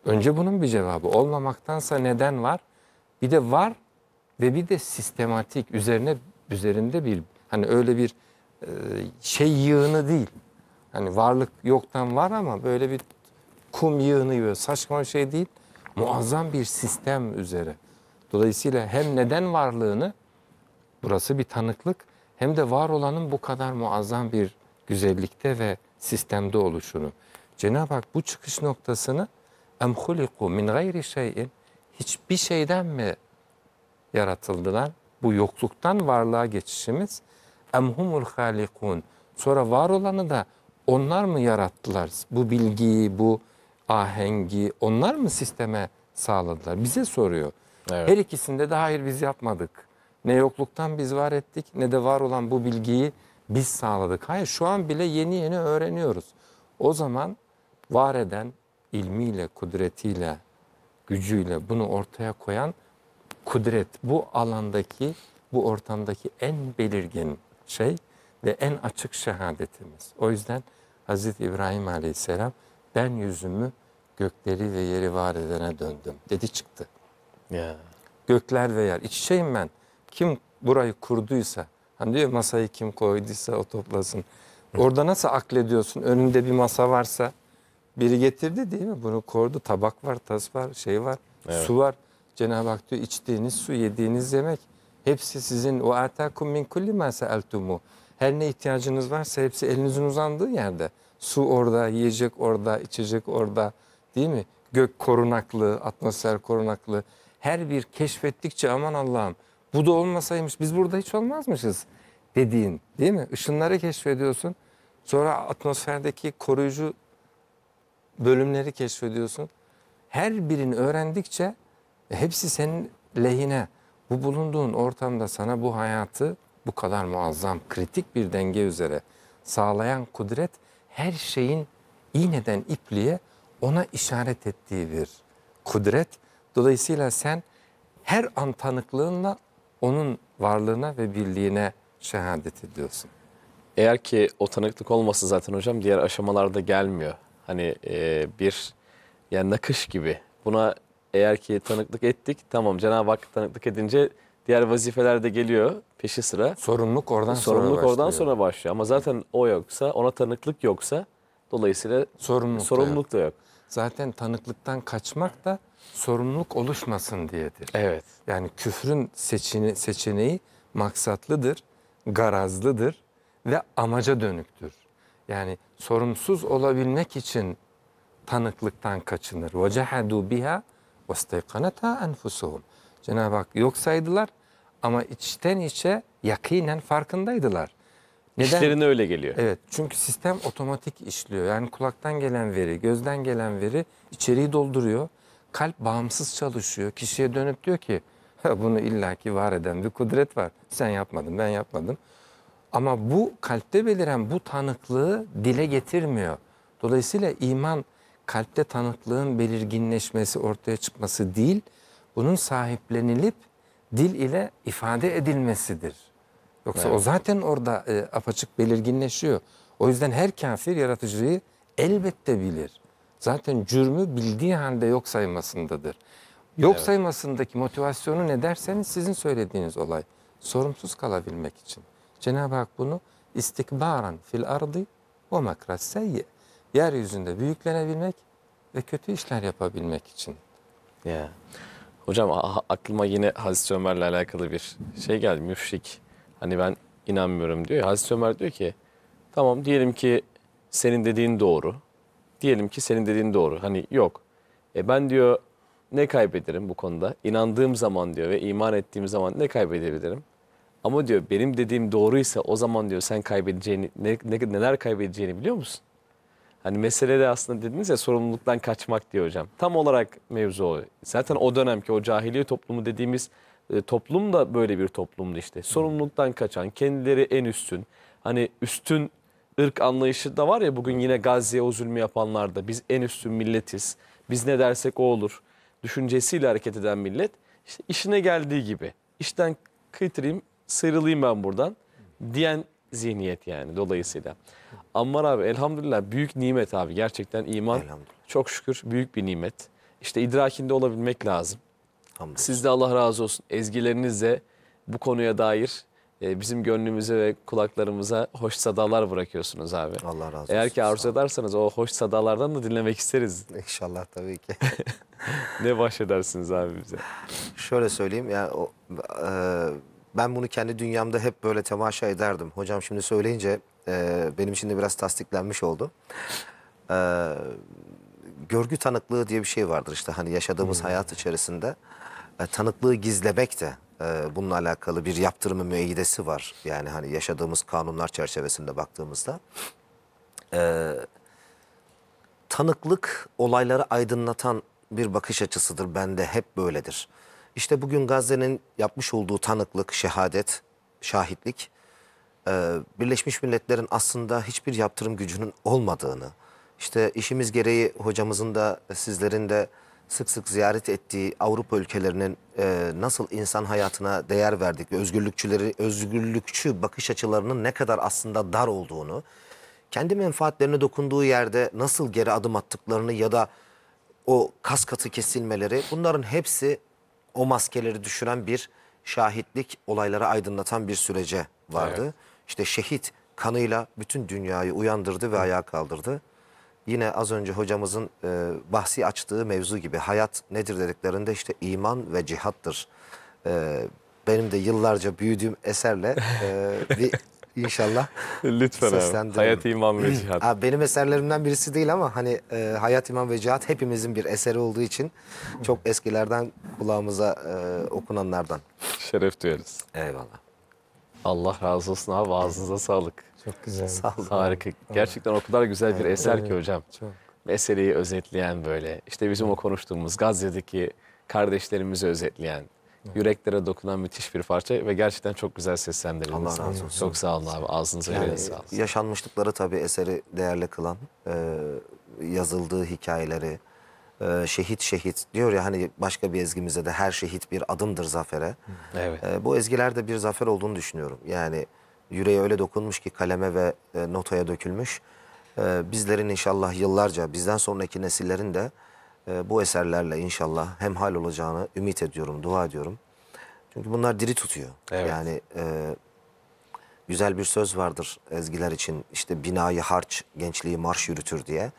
Önce bunun bir cevabı. Olmamaktansa neden var? Bir de var ve bir de sistematik üzerine üzerinde bir hani öyle bir şey yığını değil. Hani varlık yoktan var ama böyle bir kum yığını gibi saçma bir şey değil. Muazzam bir sistem üzere. Dolayısıyla hem neden varlığını burası bir tanıklık hem de var olanın bu kadar muazzam bir güzellikte ve sistemde oluşunu. Cenab-ı Hak bu çıkış noktasını em min gayri şeyin hiçbir şeyden mi yaratıldılar? Bu yokluktan varlığa geçişimiz. Em humul halikun. Sonra var olanı da onlar mı yarattılar bu bilgiyi, bu ahengi? Onlar mı sisteme sağladılar? Bize soruyor. Evet. Her ikisinde de hayır biz yapmadık. Ne yokluktan biz var ettik ne de var olan bu bilgiyi biz sağladık. Hayır şu an bile yeni yeni öğreniyoruz. O zaman var eden ilmiyle, kudretiyle, gücüyle bunu ortaya koyan kudret bu alandaki, bu ortamdaki en belirgin şey ve en açık şehadetimiz. O yüzden Hazreti İbrahim aleyhisselam ben yüzümü gökleri ve yeri var edene döndüm dedi çıktı. Yeah. Gökler ve yer iç içeyim ben. Kim burayı kurduysa hani diyor masayı kim koyduysa o toplasın. Orada nasıl aklediyorsun önünde bir masa varsa biri getirdi değil mi bunu kordu tabak var tas var şey var evet. su var. Cenab-ı Hak diyor içtiğiniz su yediğiniz yemek hepsi sizin o atakum min kulli ma sa'altumu her ne ihtiyacınız varsa hepsi elinizin uzandığı yerde. Su orada, yiyecek orada, içecek orada değil mi? Gök korunaklı, atmosfer korunaklı. Her bir keşfettikçe aman Allah'ım bu da olmasaymış biz burada hiç olmazmışız dediğin değil mi? Işınları keşfediyorsun. Sonra atmosferdeki koruyucu bölümleri keşfediyorsun. Her birini öğrendikçe e, hepsi senin lehine. Bu bulunduğun ortamda sana bu hayatı bu kadar muazzam, kritik bir denge üzere sağlayan kudret her şeyin iğneden ipliğe ona işaret ettiği bir kudret. Dolayısıyla sen her an tanıklığınla onun varlığına ve birliğine şehadet ediyorsun. Eğer ki o tanıklık olmasa zaten hocam diğer aşamalarda gelmiyor. Hani e, bir yani nakış gibi. Buna eğer ki tanıklık ettik tamam Cenab-ı Hak tanıklık edince Diğer vazifeler de geliyor peşi sıra. Sorumluluk oradan Sorumluluk sonra başlıyor. oradan sonra başlıyor. Ama zaten o yoksa, ona tanıklık yoksa dolayısıyla sorumluluk, sorumluluk da, yok. da yok. Zaten tanıklıktan kaçmak da sorumluluk oluşmasın diyedir. Evet. Yani küfrün seçene, seçeneği maksatlıdır, garazlıdır ve amaca dönüktür. Yani sorumsuz olabilmek için tanıklıktan kaçınır. وَجَحَدُوا بِهَا وَاسْتَيْقَنَتَا أَنْفُسُهُمْ Cenab-ı Hak yok saydılar ama içten içe yakinen farkındaydılar. Neden? İşlerine öyle geliyor. Evet çünkü sistem otomatik işliyor. Yani kulaktan gelen veri, gözden gelen veri içeriği dolduruyor. Kalp bağımsız çalışıyor. Kişiye dönüp diyor ki bunu illaki var eden bir kudret var. Sen yapmadın ben yapmadım. Ama bu kalpte beliren bu tanıklığı dile getirmiyor. Dolayısıyla iman kalpte tanıklığın belirginleşmesi, ortaya çıkması değil bunun sahiplenilip dil ile ifade edilmesidir. Yoksa evet. o zaten orada e, apaçık belirginleşiyor. O yüzden her kafir yaratıcıyı elbette bilir. Zaten cürmü bildiği halde yok saymasındadır. Yok evet. saymasındaki motivasyonu ne derseniz sizin söylediğiniz olay. Sorumsuz kalabilmek için. Cenab-ı Hak bunu istikbaran fil ardı o makras Yeryüzünde büyüklenebilmek ve kötü işler yapabilmek için. Ya. Yeah. Hocam aklıma yine Hazreti Ömer'le alakalı bir şey geldi. Müşrik. Hani ben inanmıyorum diyor ya. Hazreti Ömer diyor ki tamam diyelim ki senin dediğin doğru. Diyelim ki senin dediğin doğru. Hani yok. E ben diyor ne kaybederim bu konuda? İnandığım zaman diyor ve iman ettiğim zaman ne kaybedebilirim? Ama diyor benim dediğim doğruysa o zaman diyor sen kaybedeceğini ne, ne, neler kaybedeceğini biliyor musun? Hani mesele de aslında dediniz ya sorumluluktan kaçmak diye hocam. Tam olarak mevzu o. Zaten o dönemki o cahiliye toplumu dediğimiz e, toplum da böyle bir toplumdu işte. Sorumluluktan kaçan, kendileri en üstün. Hani üstün ırk anlayışı da var ya bugün yine Gazze'ye o zulmü da Biz en üstün milletiz. Biz ne dersek o olur. Düşüncesiyle hareket eden millet. İşte işine geldiği gibi. işten kıytırayım, sıyrılayım ben buradan diyen zihniyet yani dolayısıyla. Ammar abi elhamdülillah büyük nimet abi. Gerçekten iman çok şükür büyük bir nimet. İşte idrakinde olabilmek lazım. Siz de Allah razı olsun ezgilerinizle bu konuya dair e, bizim gönlümüze ve kulaklarımıza hoş sadalar bırakıyorsunuz abi. Allah razı olsun. Eğer ki arzu ederseniz o hoş sadalardan da dinlemek isteriz. İnşallah tabii ki. <laughs> ne bahşedersiniz abi bize? Şöyle söyleyeyim yani e, ben bunu kendi dünyamda hep böyle temaşa ederdim. Hocam şimdi söyleyince ee, benim için de biraz tasdiklenmiş oldu. Ee, görgü tanıklığı diye bir şey vardır işte hani yaşadığımız hmm. hayat içerisinde. E, tanıklığı gizlemek de e, bununla alakalı bir yaptırımı müeyyidesi var. Yani hani yaşadığımız kanunlar çerçevesinde baktığımızda. E, tanıklık olayları aydınlatan bir bakış açısıdır. Bende hep böyledir. İşte bugün Gazze'nin yapmış olduğu tanıklık, şehadet, şahitlik e, Birleşmiş Milletler'in aslında hiçbir yaptırım gücünün olmadığını, işte işimiz gereği hocamızın da sizlerin de sık sık ziyaret ettiği Avrupa ülkelerinin e, nasıl insan hayatına değer verdik ve özgürlükçüleri, özgürlükçü bakış açılarının ne kadar aslında dar olduğunu, kendi menfaatlerine dokunduğu yerde nasıl geri adım attıklarını ya da o kas katı kesilmeleri bunların hepsi o maskeleri düşüren bir şahitlik olayları aydınlatan bir sürece vardı. Evet işte şehit kanıyla bütün dünyayı uyandırdı ve ayağa kaldırdı. Yine az önce hocamızın e, bahsi açtığı mevzu gibi hayat nedir dediklerinde işte iman ve cihattır. E, benim de yıllarca büyüdüğüm eserle e, <laughs> bir inşallah Lütfen abi. Hayat, iman ve cihat. abi, benim eserlerimden birisi değil ama hani e, hayat, iman ve cihat hepimizin bir eseri olduğu için çok eskilerden kulağımıza e, okunanlardan. Şeref duyarız. Eyvallah. Allah razı olsun abi ağzınıza sağlık. Çok güzel. Sağ olun. Harika. Gerçekten o kadar güzel bir eser ki hocam. Çok. Meseleyi özetleyen böyle. İşte bizim o konuştuğumuz Gazze'deki kardeşlerimizi özetleyen, yüreklere dokunan müthiş bir parça ve gerçekten çok güzel seslendirdiniz. Allah razı olsun. Çok sağ olun abi. Ağzınıza yani, sağ olun. Yaşanmışlıkları tabii eseri değerli kılan, yazıldığı hikayeleri, e, şehit şehit diyor ya hani başka bir ezgimizde de her şehit bir adımdır zafere. Evet. E, bu ezgilerde bir zafer olduğunu düşünüyorum. Yani yüreğe öyle dokunmuş ki kaleme ve e, notaya dökülmüş. E, bizlerin inşallah yıllarca bizden sonraki nesillerin de e, bu eserlerle inşallah hemhal olacağını ümit ediyorum, dua ediyorum. Çünkü bunlar diri tutuyor. Evet. Yani e, güzel bir söz vardır ezgiler için işte binayı harç, gençliği marş yürütür diye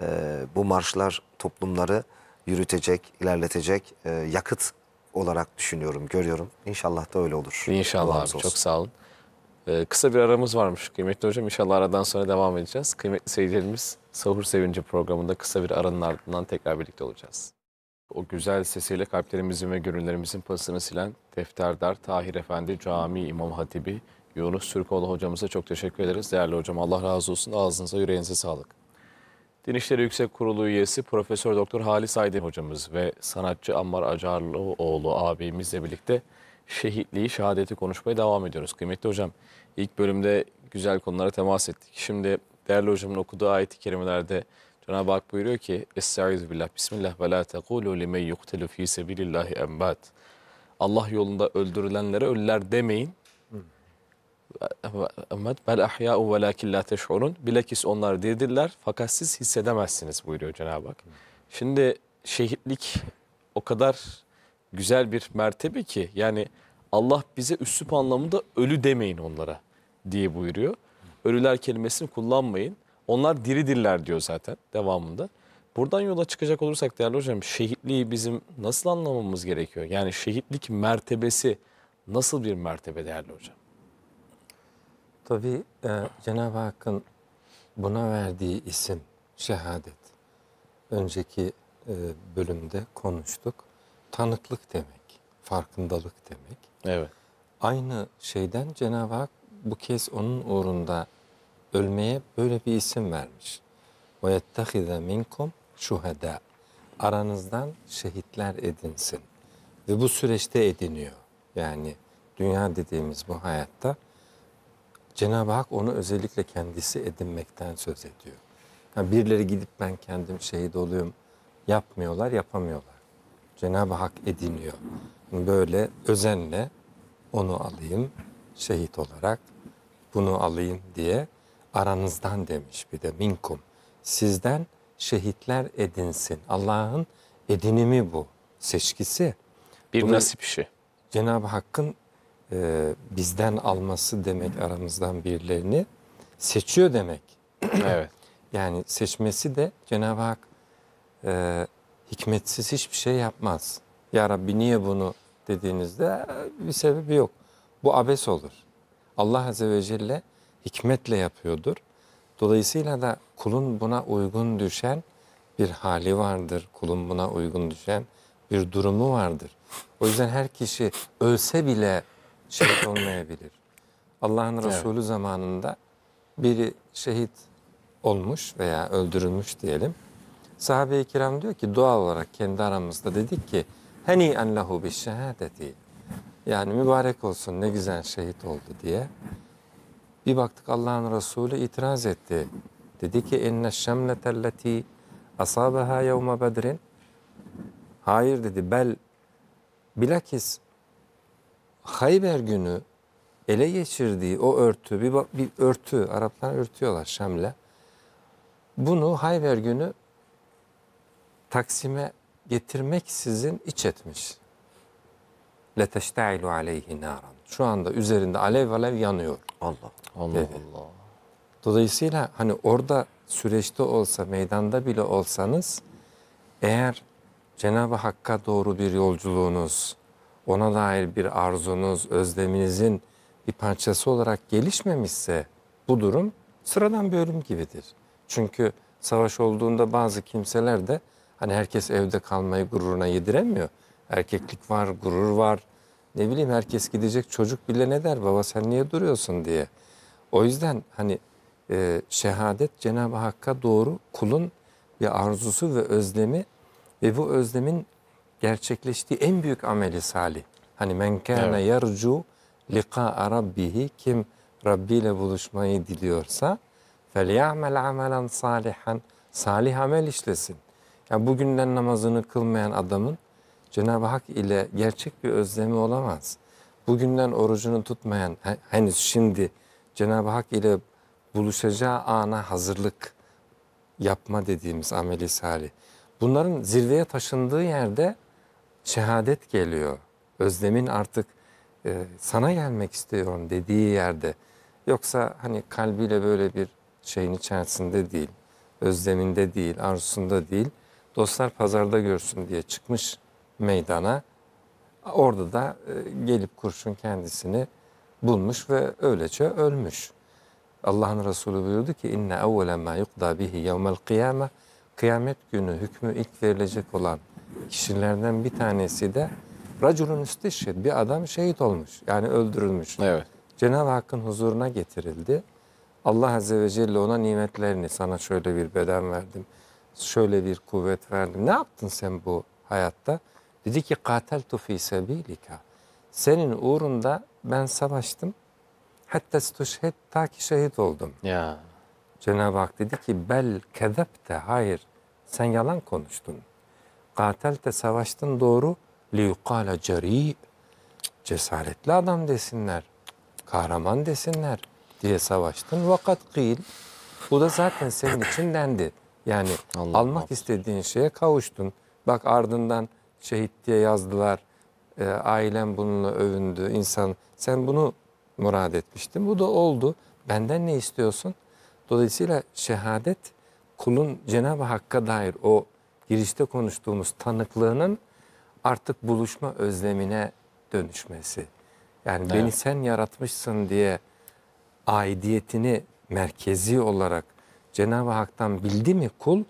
e, bu marşlar toplumları yürütecek, ilerletecek e, yakıt olarak düşünüyorum, görüyorum. İnşallah da öyle olur. İnşallah abi, çok sağ olun. Ee, kısa bir aramız varmış kıymetli hocam. İnşallah aradan sonra devam edeceğiz. Kıymetli seyircilerimiz Sahur Sevinci programında kısa bir aranın ardından tekrar birlikte olacağız. O güzel sesiyle kalplerimizin ve gönüllerimizin pasını silen defterdar Tahir Efendi Cami İmam Hatibi Yunus Türkoğlu hocamıza çok teşekkür ederiz. Değerli hocam Allah razı olsun. Ağzınıza yüreğinize sağlık. Din İşleri Yüksek Kurulu üyesi Profesör Doktor Halis Aydın hocamız ve sanatçı Ammar Acarlıoğlu abimizle birlikte şehitliği, şehadeti konuşmaya devam ediyoruz. Kıymetli hocam, ilk bölümde güzel konulara temas ettik. Şimdi değerli hocamın okuduğu ayet-i kerimelerde Cenab-ı Hak buyuruyor ki Estaizu billah, Bismillah ve la tegulu limen yuktelu fi sebilillahi embat. Allah yolunda öldürülenlere ölüler demeyin. Ahmet bel ahya'u velakin la teş'urun. Bilakis onlar dirdirler fakat siz hissedemezsiniz buyuruyor Cenab-ı Hak. Şimdi şehitlik o kadar güzel bir mertebe ki yani Allah bize üslup anlamında ölü demeyin onlara diye buyuruyor. Ölüler kelimesini kullanmayın. Onlar diridirler diyor zaten devamında. Buradan yola çıkacak olursak değerli hocam şehitliği bizim nasıl anlamamız gerekiyor? Yani şehitlik mertebesi nasıl bir mertebe değerli hocam? Tabii e, Cenab-ı Hakk'ın buna verdiği isim şehadet. Önceki e, bölümde konuştuk. Tanıklık demek, farkındalık demek. Evet. Aynı şeyden Cenab-ı Hak bu kez onun uğrunda ölmeye böyle bir isim vermiş. وَيَتَّخِذَ minkum şuhada. Aranızdan şehitler edinsin. Ve bu süreçte ediniyor. Yani dünya dediğimiz bu hayatta Cenab-ı Hak onu özellikle kendisi edinmekten söz ediyor. Yani birileri gidip ben kendim şehit olayım yapmıyorlar, yapamıyorlar. Cenab-ı Hak ediniyor. böyle özenle onu alayım şehit olarak, bunu alayım diye aranızdan demiş bir de minkum. Sizden şehitler edinsin. Allah'ın edinimi bu, seçkisi. Bir Bunu nasip işi. Cenab-ı Hakk'ın e, bizden alması demek aramızdan birilerini seçiyor demek. <clears throat> evet. Yani seçmesi de Cenab-ı Hak e, hikmetsiz hiçbir şey yapmaz. Ya Rabbi niye bunu dediğinizde bir sebebi yok. Bu abes olur. Allah Azze ve Celle hikmetle yapıyordur. Dolayısıyla da kulun buna uygun düşen bir hali vardır. Kulun buna uygun düşen bir durumu vardır. O yüzden her kişi ölse bile şehit olmayabilir. Allah'ın Resulü evet. zamanında biri şehit olmuş veya öldürülmüş diyelim. Sahabe-i kiram diyor ki doğal olarak kendi aramızda dedik ki hani en lahu bi şehadeti. Yani mübarek olsun ne güzel şehit oldu diye. Bir baktık Allah'ın Resulü itiraz etti. Dedi ki enne şemletelleti asabaha yevme bedrin. Hayır dedi bel bilakis Hayber günü ele geçirdiği o örtü, bir, bir örtü, Araplar örtüyorlar Şam'le. Bunu Hayber günü Taksim'e getirmek sizin iç etmiş. لَتَشْتَعِلُ aleyhi naran. Şu anda üzerinde alev alev yanıyor. Allah Allah. Dedi. Allah. Dolayısıyla hani orada süreçte olsa, meydanda bile olsanız eğer Cenab-ı Hakk'a doğru bir yolculuğunuz, ona dair bir arzunuz, özleminizin bir parçası olarak gelişmemişse bu durum sıradan bir ölüm gibidir. Çünkü savaş olduğunda bazı kimseler de hani herkes evde kalmayı gururuna yediremiyor. Erkeklik var, gurur var. Ne bileyim herkes gidecek çocuk bile ne der baba sen niye duruyorsun diye. O yüzden hani e, şehadet Cenab-ı Hakk'a doğru kulun bir arzusu ve özlemi ve bu özlemin gerçekleştiği en büyük ameli salih. Hani men kana evet. yercu liqa rabbihi kim Rabbi ile buluşmayı diliyorsa felyamel amelen salihan salih amel işlesin. Yani bugünden namazını kılmayan adamın Cenab-ı Hak ile gerçek bir özlemi olamaz. Bugünden orucunu tutmayan henüz şimdi Cenab-ı Hak ile buluşacağı ana hazırlık yapma dediğimiz ameli salih. Bunların zirveye taşındığı yerde şehadet geliyor. Özlemin artık e, sana gelmek istiyorum dediği yerde. Yoksa hani kalbiyle böyle bir şeyin içerisinde değil, özleminde değil, arzusunda değil. Dostlar pazarda görsün diye çıkmış meydana. Orada da e, gelip kurşun kendisini bulmuş ve öylece ölmüş. Allah'ın Resulü buyurdu ki inne evvelen ma yukda bihi yevmel kıyame kıyamet günü hükmü ilk verilecek olan kişilerden bir tanesi de Raculun Üsteşhid bir adam şehit olmuş. Yani öldürülmüş. Evet. Cenab-ı Hakk'ın huzuruna getirildi. Allah Azze ve Celle ona nimetlerini sana şöyle bir beden verdim. Şöyle bir kuvvet verdim. Ne yaptın sen bu hayatta? Dedi ki kateltu fi sebilika. Senin uğrunda ben savaştım. Hatta stuşhet ta ki şehit oldum. Ya. Cenab-ı Hak dedi ki bel kedepte hayır sen yalan konuştun. Katelte savaştın doğru. liyukala cari. Cesaretli adam desinler. Kahraman desinler diye savaştın. Vakat kıyıl. Bu da zaten senin içindendi. Yani Allah almak Allah. istediğin şeye kavuştun. Bak ardından şehit diye yazdılar. E, ailem bununla övündü. İnsan sen bunu murad etmiştin. Bu da oldu. Benden ne istiyorsun? Dolayısıyla şehadet kulun Cenab-ı Hakk'a dair o girişte konuştuğumuz tanıklığının artık buluşma özlemine dönüşmesi. Yani evet. beni sen yaratmışsın diye aidiyetini merkezi olarak Cenab-ı Hak'tan bildi mi kul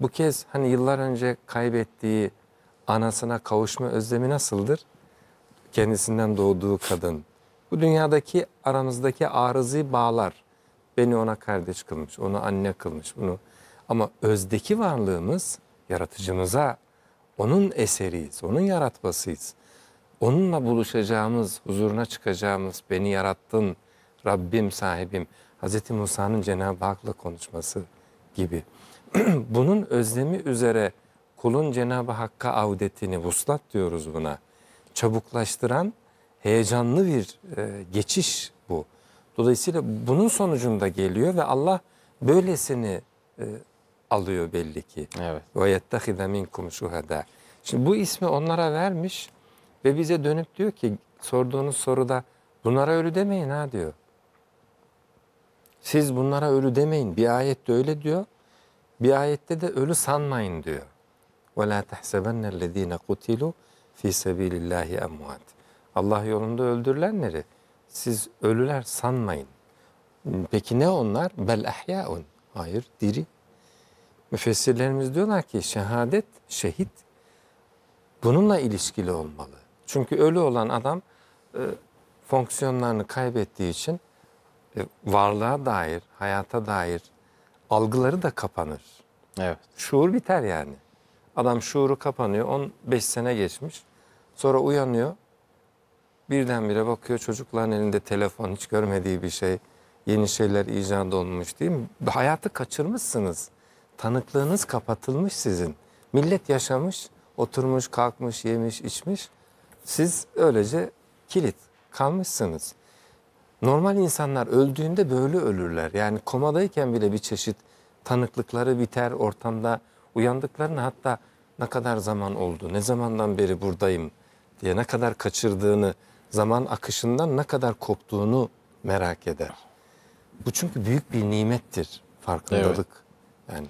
bu kez hani yıllar önce kaybettiği anasına kavuşma özlemi nasıldır? Kendisinden doğduğu kadın. Bu dünyadaki aramızdaki arızı bağlar. Beni ona kardeş kılmış, onu anne kılmış, bunu. Ama özdeki varlığımız yaratıcımıza onun eseriyiz, onun yaratmasıyız. Onunla buluşacağımız, huzuruna çıkacağımız, beni yarattın, Rabbim, sahibim. Hz. Musa'nın Cenab-ı Hak'la konuşması gibi. <clears throat> Bunun özlemi üzere kulun Cenab-ı Hakk'a avdetini, vuslat diyoruz buna. Çabuklaştıran, heyecanlı bir e, geçiş bu. Dolayısıyla bunun sonucunda geliyor ve Allah böylesini e, alıyor belli ki. Evet. Ve yettehize minkum Şimdi bu ismi onlara vermiş ve bize dönüp diyor ki sorduğunuz soruda bunlara ölü demeyin ha diyor. Siz bunlara ölü demeyin. Bir ayette öyle diyor. Bir ayette de ölü sanmayın diyor. وَلَا تَحْسَبَنَّ الَّذ۪ينَ قُتِلُوا ف۪ي سَب۪يلِ اللّٰهِ اَمْوَاتِ Allah yolunda öldürülenleri siz ölüler sanmayın. Peki ne onlar? Bel ahyaun. Hayır diri. Müfessirlerimiz diyorlar ki şehadet, şehit bununla ilişkili olmalı. Çünkü ölü olan adam e, fonksiyonlarını kaybettiği için e, varlığa dair, hayata dair algıları da kapanır. Evet. Şuur biter yani. Adam şuuru kapanıyor. 15 sene geçmiş. Sonra uyanıyor. Birdenbire bakıyor çocukların elinde telefon, hiç görmediği bir şey. Yeni şeyler icat olmuş değil mi? Hayatı kaçırmışsınız tanıklığınız kapatılmış sizin. Millet yaşamış, oturmuş, kalkmış, yemiş, içmiş. Siz öylece kilit kalmışsınız. Normal insanlar öldüğünde böyle ölürler. Yani komadayken bile bir çeşit tanıklıkları biter ortamda uyandıklarını hatta ne kadar zaman oldu, ne zamandan beri buradayım diye ne kadar kaçırdığını, zaman akışından ne kadar koptuğunu merak eder. Bu çünkü büyük bir nimettir farkındalık. Evet. Yani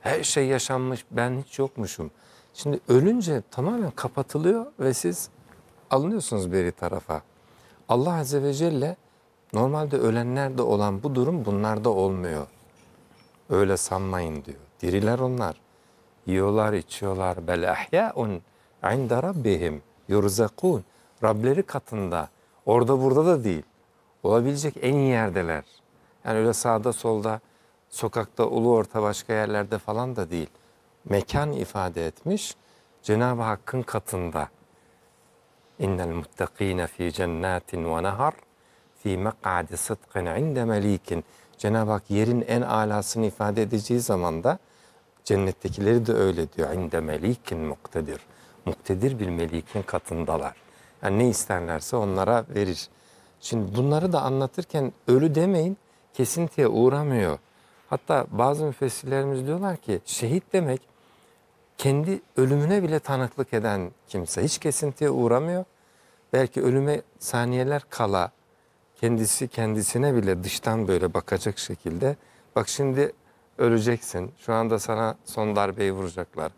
her şey yaşanmış, ben hiç yokmuşum. Şimdi ölünce tamamen kapatılıyor ve siz alınıyorsunuz beri tarafa. Allah Azze ve Celle normalde ölenlerde olan bu durum bunlarda olmuyor. Öyle sanmayın diyor. Diriler onlar. Yiyorlar, içiyorlar. Bel ahya'un inde rabbihim yurzakun. Rableri katında. Orada burada da değil. Olabilecek en iyi yerdeler. Yani öyle sağda solda sokakta, ulu orta başka yerlerde falan da değil. Mekan ifade etmiş. Cenab-ı Hakk'ın katında. İnnel muttakine fi cennatin ve nehar fi meq'adi sıdkın inde melikin. Cenab-ı Hak yerin en alasını ifade edeceği zaman da cennettekileri de öyle diyor. İnde melikin muktedir. Muktedir bir melikin katındalar. Yani ne isterlerse onlara verir. Şimdi bunları da anlatırken ölü demeyin kesintiye uğramıyor. Hatta bazı müfessirlerimiz diyorlar ki şehit demek kendi ölümüne bile tanıklık eden kimse. Hiç kesintiye uğramıyor. Belki ölüme saniyeler kala kendisi kendisine bile dıştan böyle bakacak şekilde bak şimdi öleceksin. Şu anda sana son darbeyi vuracaklar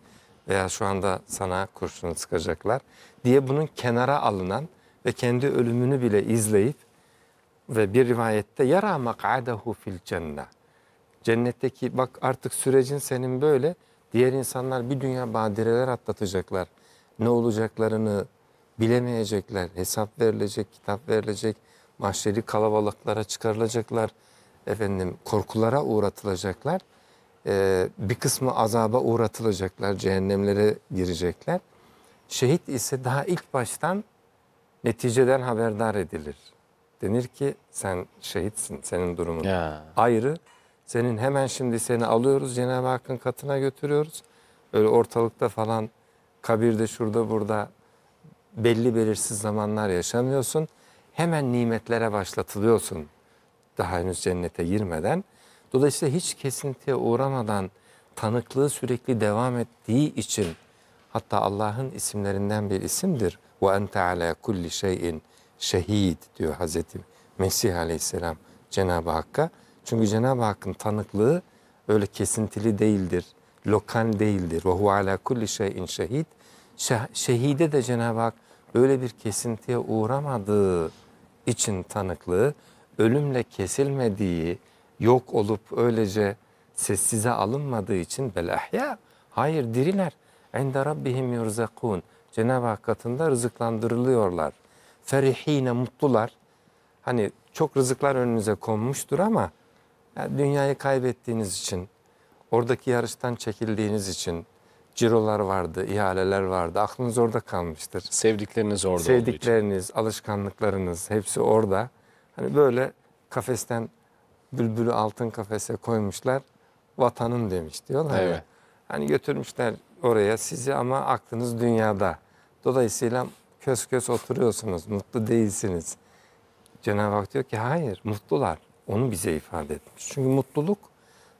veya şu anda sana kurşunu sıkacaklar diye bunun kenara alınan ve kendi ölümünü bile izleyip ve bir rivayette yara makadehu fil cennet Cennetteki bak artık sürecin senin böyle. Diğer insanlar bir dünya badireler atlatacaklar. Ne olacaklarını bilemeyecekler. Hesap verilecek, kitap verilecek. Mahşeri kalabalıklara çıkarılacaklar. Efendim korkulara uğratılacaklar. Ee, bir kısmı azaba uğratılacaklar. Cehennemlere girecekler. Şehit ise daha ilk baştan neticeden haberdar edilir. Denir ki sen şehitsin, senin durumun ya. ayrı. Senin hemen şimdi seni alıyoruz Cenab-ı Hakk'ın katına götürüyoruz. Öyle ortalıkta falan kabirde şurada burada belli belirsiz zamanlar yaşamıyorsun. Hemen nimetlere başlatılıyorsun daha henüz cennete girmeden. Dolayısıyla hiç kesintiye uğramadan tanıklığı sürekli devam ettiği için hatta Allah'ın isimlerinden bir isimdir. Ve ente ala kulli şeyin şehid diyor Hazreti Mesih Aleyhisselam Cenab-ı Hakk'a. Çünkü Cenab-ı Hakk'ın tanıklığı öyle kesintili değildir, lokal değildir. Ve huve ala kulli şeyin şehit, Şehide de Cenab-ı Hak böyle bir kesintiye uğramadığı için tanıklığı ölümle kesilmediği, yok olup öylece sessize alınmadığı için belahya hayır diriler. Ende rabbihim yurzakun. Cenab-ı Hak katında rızıklandırılıyorlar. Ferihine mutlular. Hani çok rızıklar önünüze konmuştur ama yani dünyayı kaybettiğiniz için, oradaki yarıştan çekildiğiniz için cirolar vardı, ihaleler vardı. Aklınız orada kalmıştır. Sevdikleriniz orada Sevdikleriniz, alışkanlıklarınız hepsi orada. Hani böyle kafesten bülbülü altın kafese koymuşlar. vatanım demiş diyorlar evet. ya. Hani götürmüşler oraya sizi ama aklınız dünyada. Dolayısıyla kös kös oturuyorsunuz, mutlu değilsiniz. Cenab-ı Hak diyor ki hayır, mutlular. Onu bize ifade etmiş. Çünkü mutluluk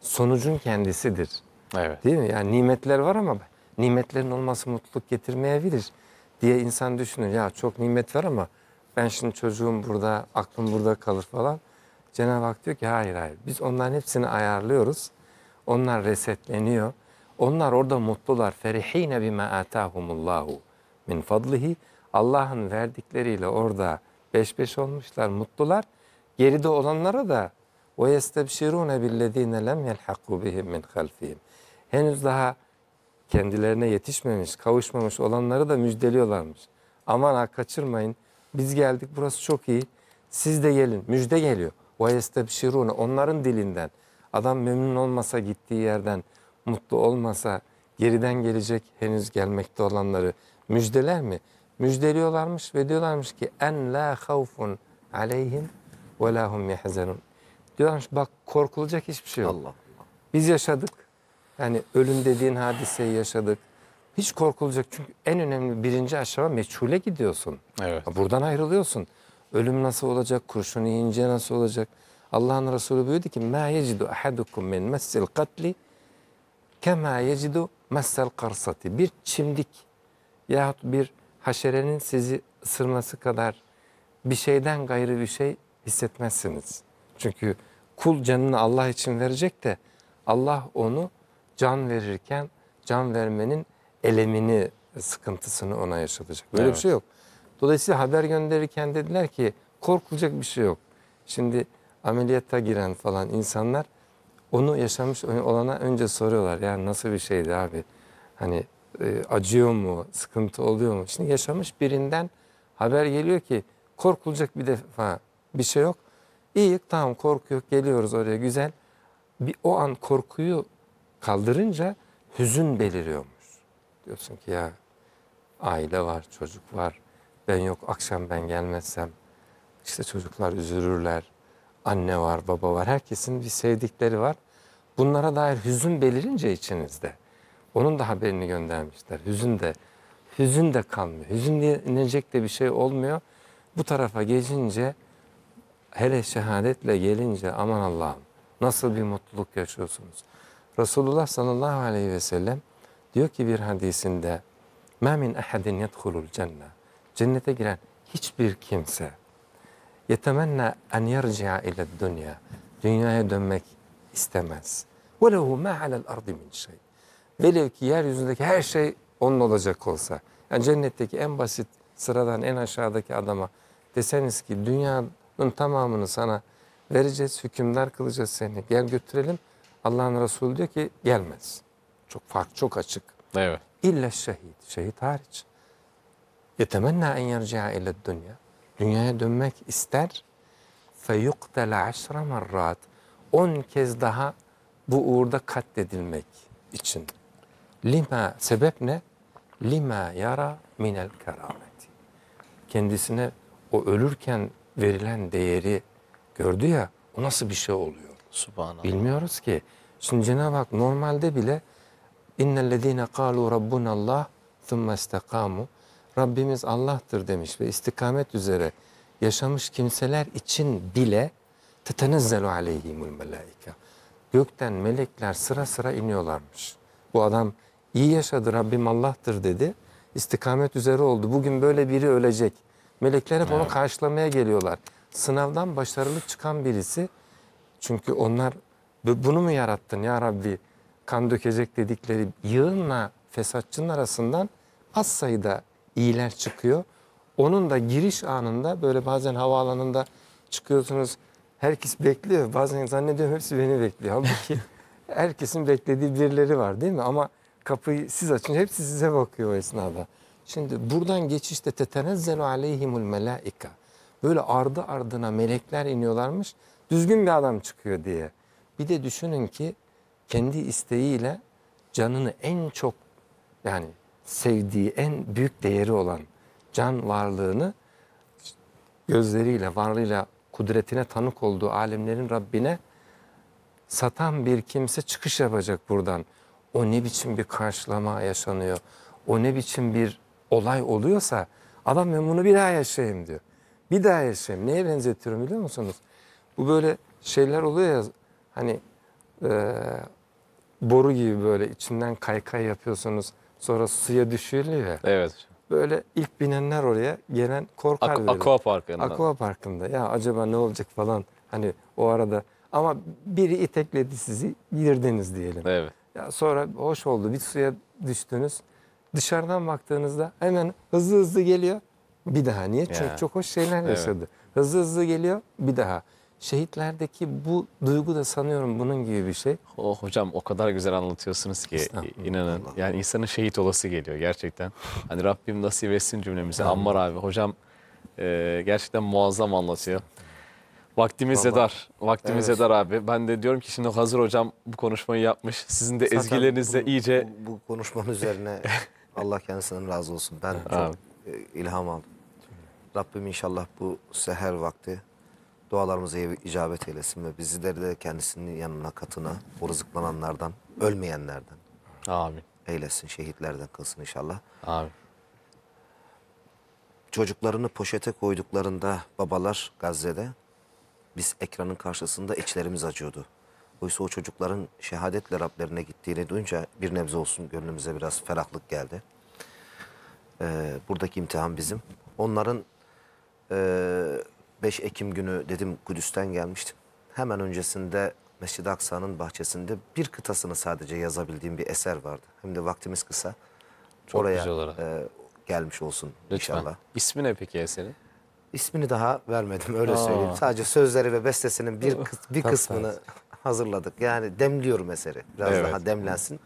sonucun kendisidir. Evet. Değil mi? Yani nimetler var ama nimetlerin olması mutluluk getirmeyebilir diye insan düşünür. Ya çok nimet var ama ben şimdi çocuğum burada, aklım burada kalır falan. Cenab-ı Hak diyor ki hayır hayır biz onların hepsini ayarlıyoruz. Onlar resetleniyor. Onlar orada mutlular. Ferihine bime atahumullahu min fadlihi. Allah'ın verdikleriyle orada beş beş olmuşlar, mutlular. Geride olanlara da o yestebşirune billezine lem yelhaqu bihim min halfihim. Henüz daha kendilerine yetişmemiş, kavuşmamış olanları da müjdeliyorlarmış. Aman ha kaçırmayın. Biz geldik burası çok iyi. Siz de gelin. Müjde geliyor. Ve yestebşirune onların dilinden. Adam memnun olmasa gittiği yerden, mutlu olmasa geriden gelecek henüz gelmekte olanları müjdeler mi? Müjdeliyorlarmış ve diyorlarmış ki en la havfun aleyhim ve lahum yehzenun. Diyorlar bak korkulacak hiçbir şey yok. Allah Allah. Biz yaşadık. Yani ölüm dediğin hadiseyi yaşadık. Hiç korkulacak çünkü en önemli birinci aşama meçhule gidiyorsun. Evet. Buradan ayrılıyorsun. Ölüm nasıl olacak? Kurşun yiyince nasıl olacak? Allah'ın Resulü buyurdu ki مَا يَجِدُ أَحَدُكُمْ مِنْ مَسِّ الْقَتْلِ كَمَا يَجِدُ مَسَّ الْقَرْسَةِ Bir çimdik yahut bir haşerenin sizi ısırması kadar bir şeyden gayrı bir şey hissetmezsiniz. Çünkü kul canını Allah için verecek de Allah onu can verirken can vermenin elemini, sıkıntısını ona yaşatacak. Böyle evet. bir şey yok. Dolayısıyla haber gönderirken dediler ki korkulacak bir şey yok. Şimdi ameliyata giren falan insanlar onu yaşamış olana önce soruyorlar. Yani nasıl bir şeydi abi? Hani e, acıyor mu? Sıkıntı oluyor mu? Şimdi yaşamış birinden haber geliyor ki korkulacak bir defa bir şey yok. İyi tamam korku yok geliyoruz oraya güzel. Bir o an korkuyu kaldırınca hüzün beliriyormuş. Diyorsun ki ya aile var, çocuk var. Ben yok akşam ben gelmezsem işte çocuklar üzülürler. Anne var, baba var. Herkesin bir sevdikleri var. Bunlara dair hüzün belirince içinizde. Onun da haberini göndermişler. Hüzün de hüzün de kalmıyor. Hüzünlenecek de bir şey olmuyor. Bu tarafa geçince hele şehadetle gelince aman Allah'ım nasıl bir mutluluk yaşıyorsunuz. Resulullah sallallahu aleyhi ve sellem diyor ki bir hadisinde مَا مِنْ اَحَدٍ يَدْخُلُ الْجَنَّةِ Cennete giren hiçbir kimse يَتَمَنَّا اَنْ يَرْجِعَ اِلَى الدُّنْيَا Dünyaya dönmek istemez. وَلَهُ مَا عَلَى الْاَرْضِ مِنْ şey. Velev ki yeryüzündeki her şey onun olacak olsa. Yani cennetteki en basit sıradan en aşağıdaki adama deseniz ki dünya bunun tamamını sana vereceğiz, hükümler kılacağız seni. Gel götürelim. Allah'ın Resulü diyor ki gelmez. Çok fark çok açık. Evet. İlla şehit. Şehit hariç. Yetemenna en yerciha ile dünya. Dünyaya dönmek ister. Feyuktele aşra marrat. On kez daha bu uğurda katledilmek için. Lima sebep ne? Lima yara minel kerameti. Kendisine o ölürken verilen değeri gördü ya o nasıl bir şey oluyor? Subhanallah. Bilmiyoruz ki. Şimdi Cenab-ı Hak normalde bile innellezine kalu rabbunallah thumma istakamu Rabbimiz Allah'tır demiş ve istikamet üzere yaşamış kimseler için bile tetenezzelu aleyhimul melaike. Gökten melekler sıra sıra iniyorlarmış. Bu adam iyi yaşadı Rabbim Allah'tır dedi. İstikamet üzere oldu. Bugün böyle biri ölecek. Melekler hep onu karşılamaya geliyorlar. Sınavdan başarılı çıkan birisi çünkü onlar bunu mu yarattın ya Rabbi kan dökecek dedikleri yığınla fesatçının arasından az sayıda iyiler çıkıyor. Onun da giriş anında böyle bazen havaalanında çıkıyorsunuz herkes bekliyor. Bazen zannediyorum hepsi beni bekliyor. Halbuki <laughs> herkesin beklediği birileri var değil mi? Ama kapıyı siz açın hepsi size bakıyor o esnada. Şimdi buradan geçişte tetenezzelu aleyhimul melaika. Böyle ardı ardına melekler iniyorlarmış. Düzgün bir adam çıkıyor diye. Bir de düşünün ki kendi isteğiyle canını en çok yani sevdiği en büyük değeri olan can varlığını gözleriyle, varlığıyla, kudretine tanık olduğu alemlerin Rabbine satan bir kimse çıkış yapacak buradan. O ne biçim bir karşılama yaşanıyor? O ne biçim bir olay oluyorsa adam ben bunu bir daha yaşayayım diyor. Bir daha yaşayayım. Neye benzetiyorum biliyor musunuz? Bu böyle şeyler oluyor ya hani e, boru gibi böyle içinden kaykay yapıyorsunuz. Sonra suya düşüyor ya. Evet. Böyle ilk binenler oraya gelen korkar Ak- Aqua parkında. Aqua parkında. Ya acaba ne olacak falan. Hani o arada ama biri itekledi sizi girdiniz diyelim. Evet. Ya sonra hoş oldu bir suya düştünüz. Dışarıdan baktığınızda hemen hızlı hızlı geliyor bir daha. Niye? Çünkü yeah. çok hoş şeyler yaşadı. Evet. Hızlı hızlı geliyor bir daha. Şehitlerdeki bu duygu da sanıyorum bunun gibi bir şey. Oh hocam o kadar güzel anlatıyorsunuz ki inanın. Yani insanın şehit olası geliyor gerçekten. Hani Rabbim nasip etsin cümlemize. Ammar abi hocam e, gerçekten muazzam anlatıyor. Vaktimiz Vallahi. dar. Vaktimiz evet. dar abi. Ben de diyorum ki şimdi hazır hocam bu konuşmayı yapmış. Sizin de Zaten ezgilerinizle bu, iyice... Bu, bu konuşmanın üzerine <laughs> Allah kendisinden razı olsun. Ben çok Abi. E, ilham aldım. Rabbim inşallah bu seher vakti dualarımıza icabet eylesin ve bizleri de kendisinin yanına katına o rızıklananlardan, ölmeyenlerden Amin. eylesin, şehitlerden kılsın inşallah. Abi. Çocuklarını poşete koyduklarında babalar Gazze'de biz ekranın karşısında içlerimiz acıyordu. Oysa o çocukların şehadetle Rablerine gittiğini duyunca bir nebze olsun gönlümüze biraz ferahlık geldi. Ee, buradaki imtihan bizim. Onların e, 5 Ekim günü dedim Kudüs'ten gelmiştim. Hemen öncesinde Mescid-i Aksa'nın bahçesinde bir kıtasını sadece yazabildiğim bir eser vardı. Hem de vaktimiz kısa. Çok Oraya güzel olarak. e, gelmiş olsun Lütfen. inşallah. İsmi ne peki eserin? İsmini daha vermedim öyle Aa. söyleyeyim. Sadece sözleri ve bestesinin bir, bir kısmını hazırladık. Yani demliyorum eseri. Biraz evet. daha demlensin.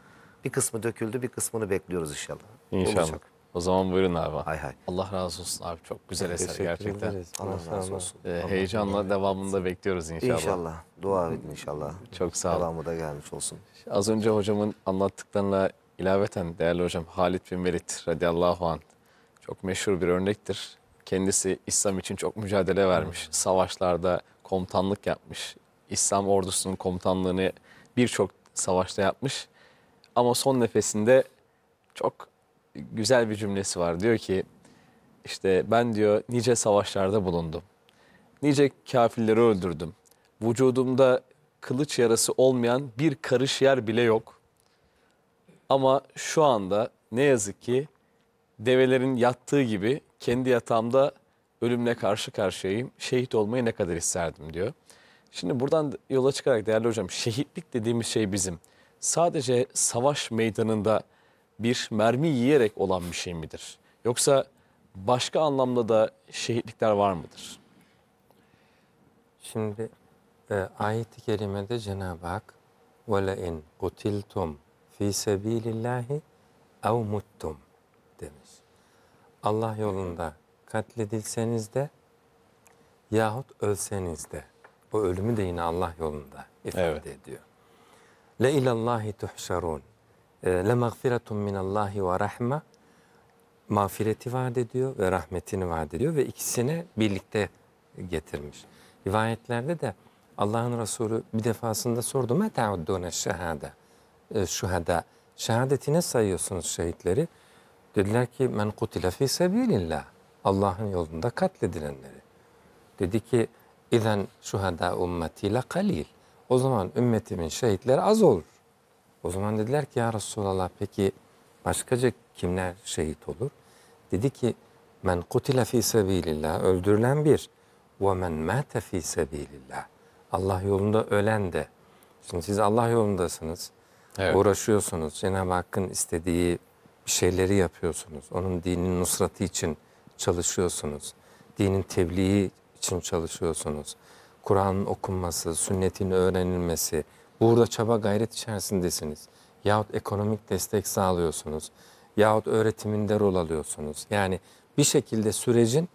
Bir kısmı döküldü, bir kısmını bekliyoruz inşallah. İnşallah. Olacak. O zaman buyurun abi. Hay hay. Allah razı olsun abi. Çok güzel eser Teşekkür gerçekten. Allah, Allah razı olsun. Ee, heyecanla Allah. devamında bekliyoruz inşallah. İnşallah. Dua edin inşallah. Çok sağ olun. Devamı da gelmiş olsun. Az önce hocamın anlattıklarına ilaveten değerli hocam Halit bin Velid radıyallahu anh çok meşhur bir örnektir. Kendisi İslam için çok mücadele vermiş. Savaşlarda komutanlık yapmış. İslam ordusunun komutanlığını birçok savaşta yapmış. Ama son nefesinde çok güzel bir cümlesi var. Diyor ki işte ben diyor nice savaşlarda bulundum. Nice kafirleri öldürdüm. Vücudumda kılıç yarası olmayan bir karış yer bile yok. Ama şu anda ne yazık ki develerin yattığı gibi kendi yatağımda ölümle karşı karşıyayım. Şehit olmayı ne kadar isterdim diyor. Şimdi buradan yola çıkarak değerli hocam şehitlik dediğimiz şey bizim sadece savaş meydanında bir mermi yiyerek olan bir şey midir? Yoksa başka anlamda da şehitlikler var mıdır? Şimdi e, ayet-i kerimede Cenab-ı Hak وَلَاِنْ قُتِلْتُمْ ف۪ي سَب۪يلِ اللّٰهِ اَوْ مُتْتُمْ demiş. Allah yolunda katledilseniz de yahut ölseniz de bu ölümü de yine Allah yolunda ifade evet. ediyor. Le ilallahi tuhşarun. Ee, le mağfiretun minallahi ve rahme. Mağfireti vaat ediyor ve rahmetini vaat ediyor ve ikisini birlikte getirmiş. Rivayetlerde de Allah'ın Resulü bir defasında sordu. Me te'uddune şehade. Ee, şuhada. ne sayıyorsunuz şehitleri. Dediler ki men kutile fi sebilillah. Allah'ın yolunda katledilenleri. Dedi ki İzen şuhada ümmeti la kalil. O zaman ümmetimin şehitleri az olur. O zaman dediler ki ya Resulallah peki başkaca kimler şehit olur? Dedi ki men kutile fi sebilillah öldürülen bir ve men mate fi sebilillah. Allah yolunda ölen de. Şimdi siz Allah yolundasınız. Evet. Uğraşıyorsunuz. Cenab-ı Hakk'ın istediği bir şeyleri yapıyorsunuz. Onun dinin nusratı için çalışıyorsunuz. Dinin tebliği için çalışıyorsunuz. Kur'an'ın okunması, sünnetin öğrenilmesi, burada çaba gayret içerisindesiniz. Yahut ekonomik destek sağlıyorsunuz. Yahut öğretiminde rol alıyorsunuz. Yani bir şekilde sürecin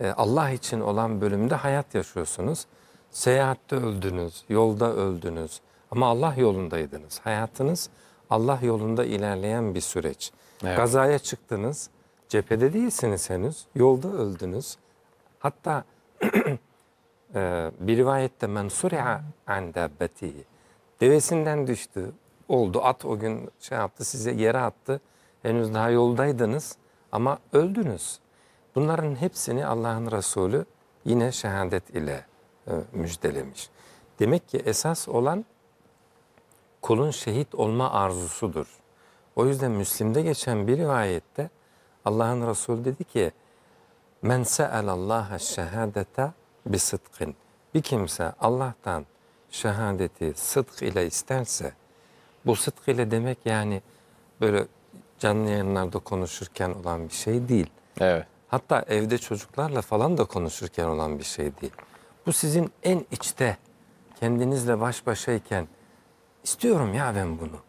e, Allah için olan bölümde hayat yaşıyorsunuz. Seyahatte öldünüz, yolda öldünüz ama Allah yolundaydınız. Hayatınız Allah yolunda ilerleyen bir süreç. Evet. Gazaya çıktınız, cephede değilsiniz henüz, yolda öldünüz. Hatta ee, bir rivayette men suri'a an dabbetihi. Devesinden düştü. Oldu at o gün şey yaptı size yere attı. Henüz daha yoldaydınız ama öldünüz. Bunların hepsini Allah'ın Resulü yine şehadet ile e, müjdelemiş. Demek ki esas olan kulun şehit olma arzusudur. O yüzden Müslim'de geçen bir rivayette Allah'ın Resulü dedi ki Men se'elallaha şehadete bi sıdkın. Bir kimse Allah'tan şehadeti sıdk ile isterse, bu sıdk ile demek yani böyle canlı yayınlarda konuşurken olan bir şey değil. Evet. Hatta evde çocuklarla falan da konuşurken olan bir şey değil. Bu sizin en içte kendinizle baş başayken istiyorum ya ben bunu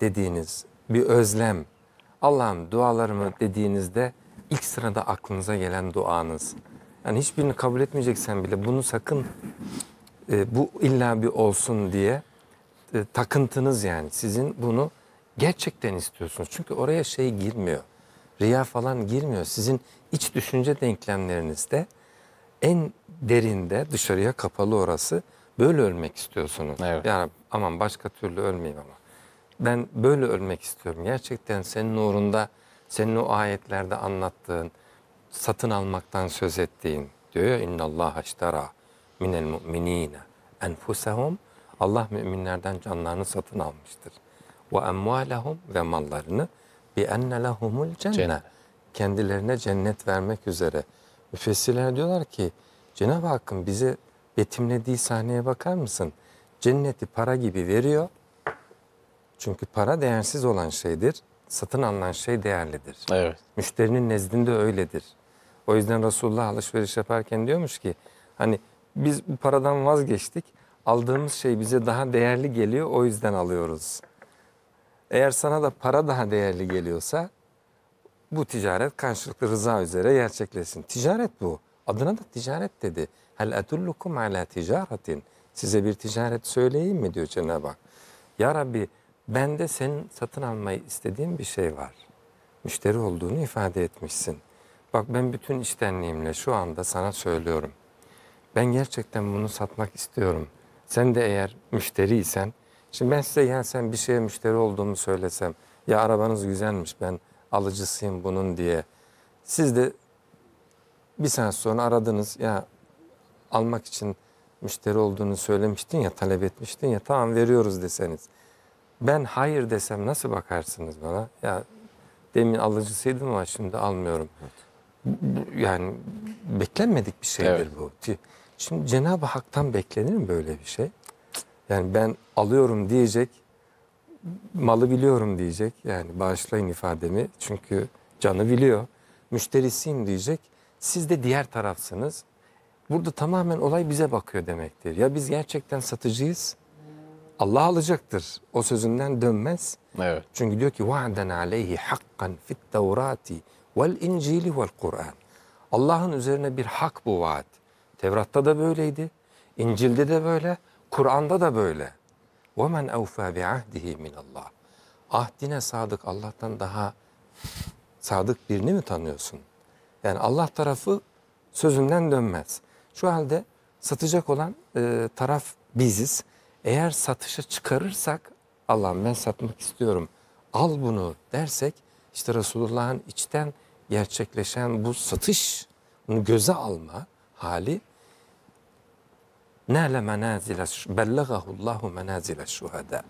dediğiniz bir özlem. Allah'ım dualarımı dediğinizde ilk sırada aklınıza gelen duanız. Yani hiçbirini kabul etmeyeceksen bile bunu sakın e, bu illa bir olsun diye e, takıntınız yani. Sizin bunu gerçekten istiyorsunuz. Çünkü oraya şey girmiyor. Riya falan girmiyor. Sizin iç düşünce denklemlerinizde en derinde dışarıya kapalı orası böyle ölmek istiyorsunuz. Evet. Yani aman başka türlü ölmeyeyim ama. Ben böyle ölmek istiyorum. Gerçekten senin uğrunda senin o ayetlerde anlattığın, satın almaktan söz ettiğin diyor ya innallaha iştara minel mu'minine enfusehum Allah müminlerden canlarını satın almıştır. Ve emvalehum ve mallarını bi enne lehumul cenne. Kendilerine cennet vermek üzere. Müfessirler diyorlar ki Cenab-ı Hakk'ın bize betimlediği sahneye bakar mısın? Cenneti para gibi veriyor. Çünkü para değersiz olan şeydir satın alınan şey değerlidir. Evet. Müşterinin nezdinde öyledir. O yüzden Resulullah alışveriş yaparken diyormuş ki hani biz bu paradan vazgeçtik. Aldığımız şey bize daha değerli geliyor o yüzden alıyoruz. Eğer sana da para daha değerli geliyorsa bu ticaret karşılıklı rıza üzere gerçekleşsin. Ticaret bu. Adına da ticaret dedi. Hel etullukum ala ticaretin. Size bir ticaret söyleyeyim mi diyor Cenab-ı Hak. Ya Rabbi ben de senin satın almayı istediğim bir şey var. Müşteri olduğunu ifade etmişsin. Bak ben bütün iştenliğimle şu anda sana söylüyorum. Ben gerçekten bunu satmak istiyorum. Sen de eğer müşteriysen, şimdi ben size ya sen bir şeye müşteri olduğumu söylesem, ya arabanız güzelmiş ben alıcısıyım bunun diye. Siz de bir saat sonra aradınız ya almak için müşteri olduğunu söylemiştin ya talep etmiştin ya tamam veriyoruz deseniz. Ben hayır desem nasıl bakarsınız bana? Ya demin alıcısıydım ama şimdi almıyorum. Yani beklenmedik bir şeydir evet. bu. Şimdi Cenab-ı Hak'tan beklenir mi böyle bir şey? Yani ben alıyorum diyecek, malı biliyorum diyecek. Yani bağışlayın ifademi çünkü canı biliyor. Müşterisiyim diyecek. Siz de diğer tarafsınız. Burada tamamen olay bize bakıyor demektir. Ya biz gerçekten satıcıyız Allah alacaktır. O sözünden dönmez. Evet. Çünkü diyor ki vaaden aleyhi hakkan fit tevrati vel incili vel Kur'an. Allah'ın üzerine bir hak bu vaat. Tevrat'ta da böyleydi. İncil'de de böyle. Kur'an'da da böyle. وَمَنْ اَوْفَى بِعَهْدِهِ min Allah. Ahdine sadık Allah'tan daha sadık birini mi tanıyorsun? Yani Allah tarafı sözünden dönmez. Şu halde satacak olan e, taraf biziz. Eğer satışa çıkarırsak Allah'ım ben satmak istiyorum al bunu dersek işte Resulullah'ın içten gerçekleşen bu satış, bunu göze alma hali Nâle menâzile bellegahullâhu menâzile şuhada.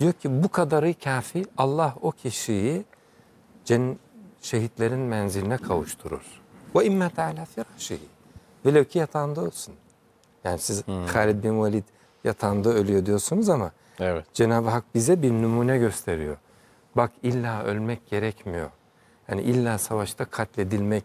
Diyor ki bu kadarı kafi Allah o kişiyi cen şehitlerin menziline kavuşturur. Ve immet alâ firâşihi. Velev ki yatağında olsun. Yani siz hmm. Halid bin Velid yatağında ölüyor diyorsunuz ama evet. Cenab-ı Hak bize bir numune gösteriyor. Bak illa ölmek gerekmiyor. Yani illa savaşta katledilmek,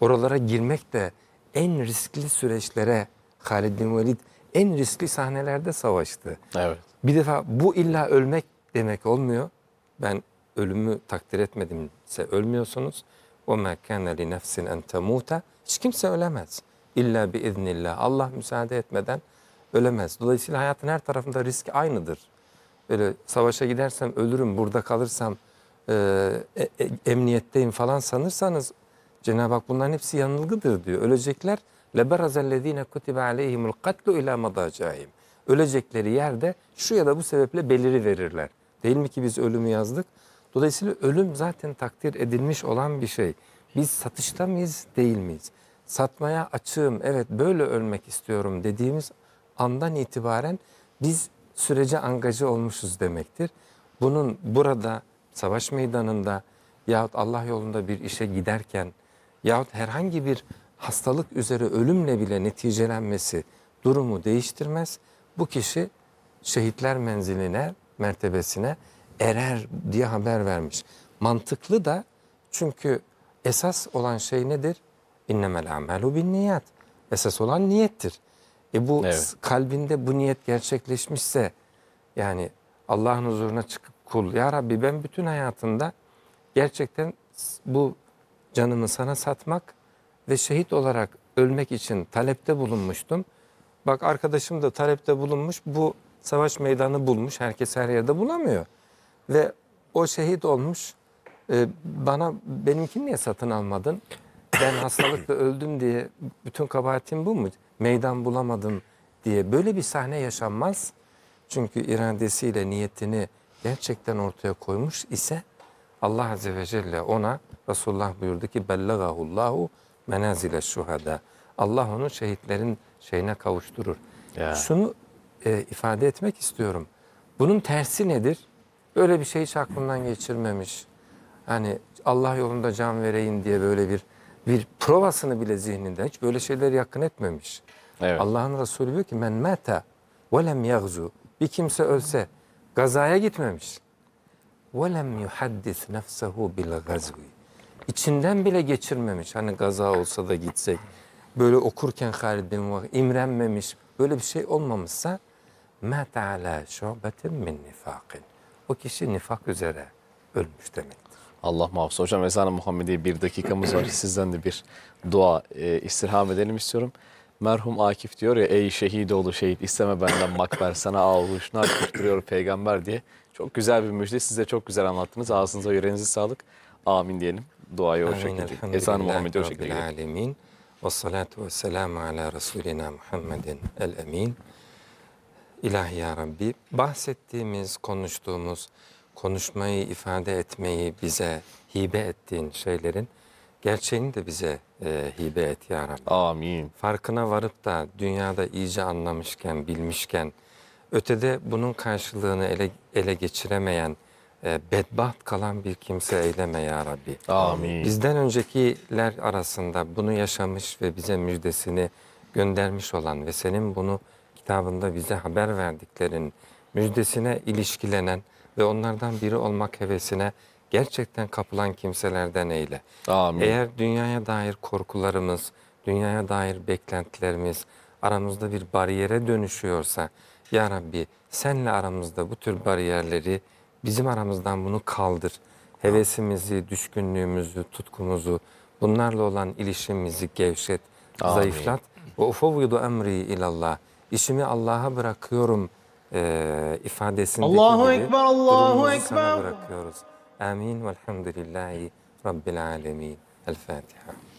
oralara girmek de en riskli süreçlere Halid bin Velid en riskli sahnelerde savaştı. Evet. Bir defa bu illa ölmek demek olmuyor. Ben ölümü takdir etmedimse ölmüyorsunuz. O mekane li nefsin en temuta. Hiç kimse ölemez. İlla bi iznillah. Allah müsaade etmeden ölemez. Dolayısıyla hayatın her tarafında risk aynıdır. Böyle savaşa gidersem ölürüm, burada kalırsam e, e, e emniyetteyim falan sanırsanız Cenab-ı Hak bunların hepsi yanılgıdır diyor. Ölecekler leberazellezine kutibe aleyhimul katlu ila madacahim. Ölecekleri yerde şu ya da bu sebeple beliri verirler. Değil mi ki biz ölümü yazdık? Dolayısıyla ölüm zaten takdir edilmiş olan bir şey. Biz satışta mıyız, değil miyiz? Satmaya açığım, evet böyle ölmek istiyorum dediğimiz andan itibaren biz sürece angaja olmuşuz demektir. Bunun burada savaş meydanında yahut Allah yolunda bir işe giderken yahut herhangi bir hastalık üzere ölümle bile neticelenmesi durumu değiştirmez. Bu kişi şehitler menziline, mertebesine erer diye haber vermiş. Mantıklı da çünkü esas olan şey nedir? İnnemel amelu bin niyat. Esas olan niyettir. E bu evet. kalbinde bu niyet gerçekleşmişse yani Allah'ın huzuruna çıkıp kul ya Rabbi ben bütün hayatımda gerçekten bu canımı sana satmak ve şehit olarak ölmek için talepte bulunmuştum. Bak arkadaşım da talepte bulunmuş. Bu savaş meydanı bulmuş. Herkes her yerde bulamıyor. Ve o şehit olmuş. E, bana benimkini niye satın almadın? Ben hastalıkla <clears throat> öldüm diye bütün kabahatim bu mu? meydan bulamadım diye böyle bir sahne yaşanmaz. Çünkü iradesiyle niyetini gerçekten ortaya koymuş ise Allah Azze ve Celle ona Resulullah buyurdu ki bellagahullahu menazile şuhada. Allah onu şehitlerin şeyine kavuşturur. Ya. Şunu e, ifade etmek istiyorum. Bunun tersi nedir? Böyle bir şey hiç aklından geçirmemiş. Hani Allah yolunda can vereyim diye böyle bir bir provasını bile zihninden hiç böyle şeyler yakın etmemiş. Evet. Allah'ın Resulü diyor ki men meta ve lem yagzu. Bir kimse ölse gazaya gitmemiş. Ve lem yuhaddis nefsehu bil gazvi. İçinden bile geçirmemiş. Hani gaza olsa da gitsek. Böyle okurken Halid bin Vakı imrenmemiş. Böyle bir şey olmamışsa meta ala şubetin min nifakin. O kişi nifak üzere ölmüş demek. Allah muhafaza. Hocam ezan-ı Muhammediye bir dakikamız var. <coughs> Sizden de bir dua e, istirham edelim istiyorum. Merhum Akif diyor ya ey şehit oğlu şehit isteme benden makber sana ağuşuna kuşturuyor peygamber diye. Çok güzel bir müjde size çok güzel anlattınız. Ağzınıza yüreğinize sağlık. Amin diyelim. Duayı o şekilde. Ezan-ı Muhammed'i o şekilde. Alemin. Ve salatu ve selamu ala Resulina Muhammedin el emin. İlahi ya Rabbi bahsettiğimiz, konuştuğumuz, konuşmayı, ifade etmeyi bize hibe ettiğin şeylerin gerçeğini de bize e, hibe et ya Rabbi. Amin. Farkına varıp da dünyada iyice anlamışken, bilmişken, ötede bunun karşılığını ele, ele geçiremeyen, e, bedbaht kalan bir kimse eyleme ya Rabbi. Amin. Bizden öncekiler arasında bunu yaşamış ve bize müjdesini göndermiş olan ve senin bunu kitabında bize haber verdiklerin müjdesine ilişkilenen ve onlardan biri olmak hevesine gerçekten kapılan kimselerden eyle. Amin. Eğer dünyaya dair korkularımız, dünyaya dair beklentilerimiz aramızda bir bariyere dönüşüyorsa, Ya Rabbi senle aramızda bu tür bariyerleri bizim aramızdan bunu kaldır. Hevesimizi, düşkünlüğümüzü, tutkumuzu, bunlarla olan ilişimimizi gevşet, Amin. zayıflat. Ve ufavvidu emri ilallah. İşimi Allah'a bırakıyorum.'' e, Allahu Ekber, Allahu Ekber. bırakıyoruz. Amin elhamdülillahi rabbil alemin. El Fatiha.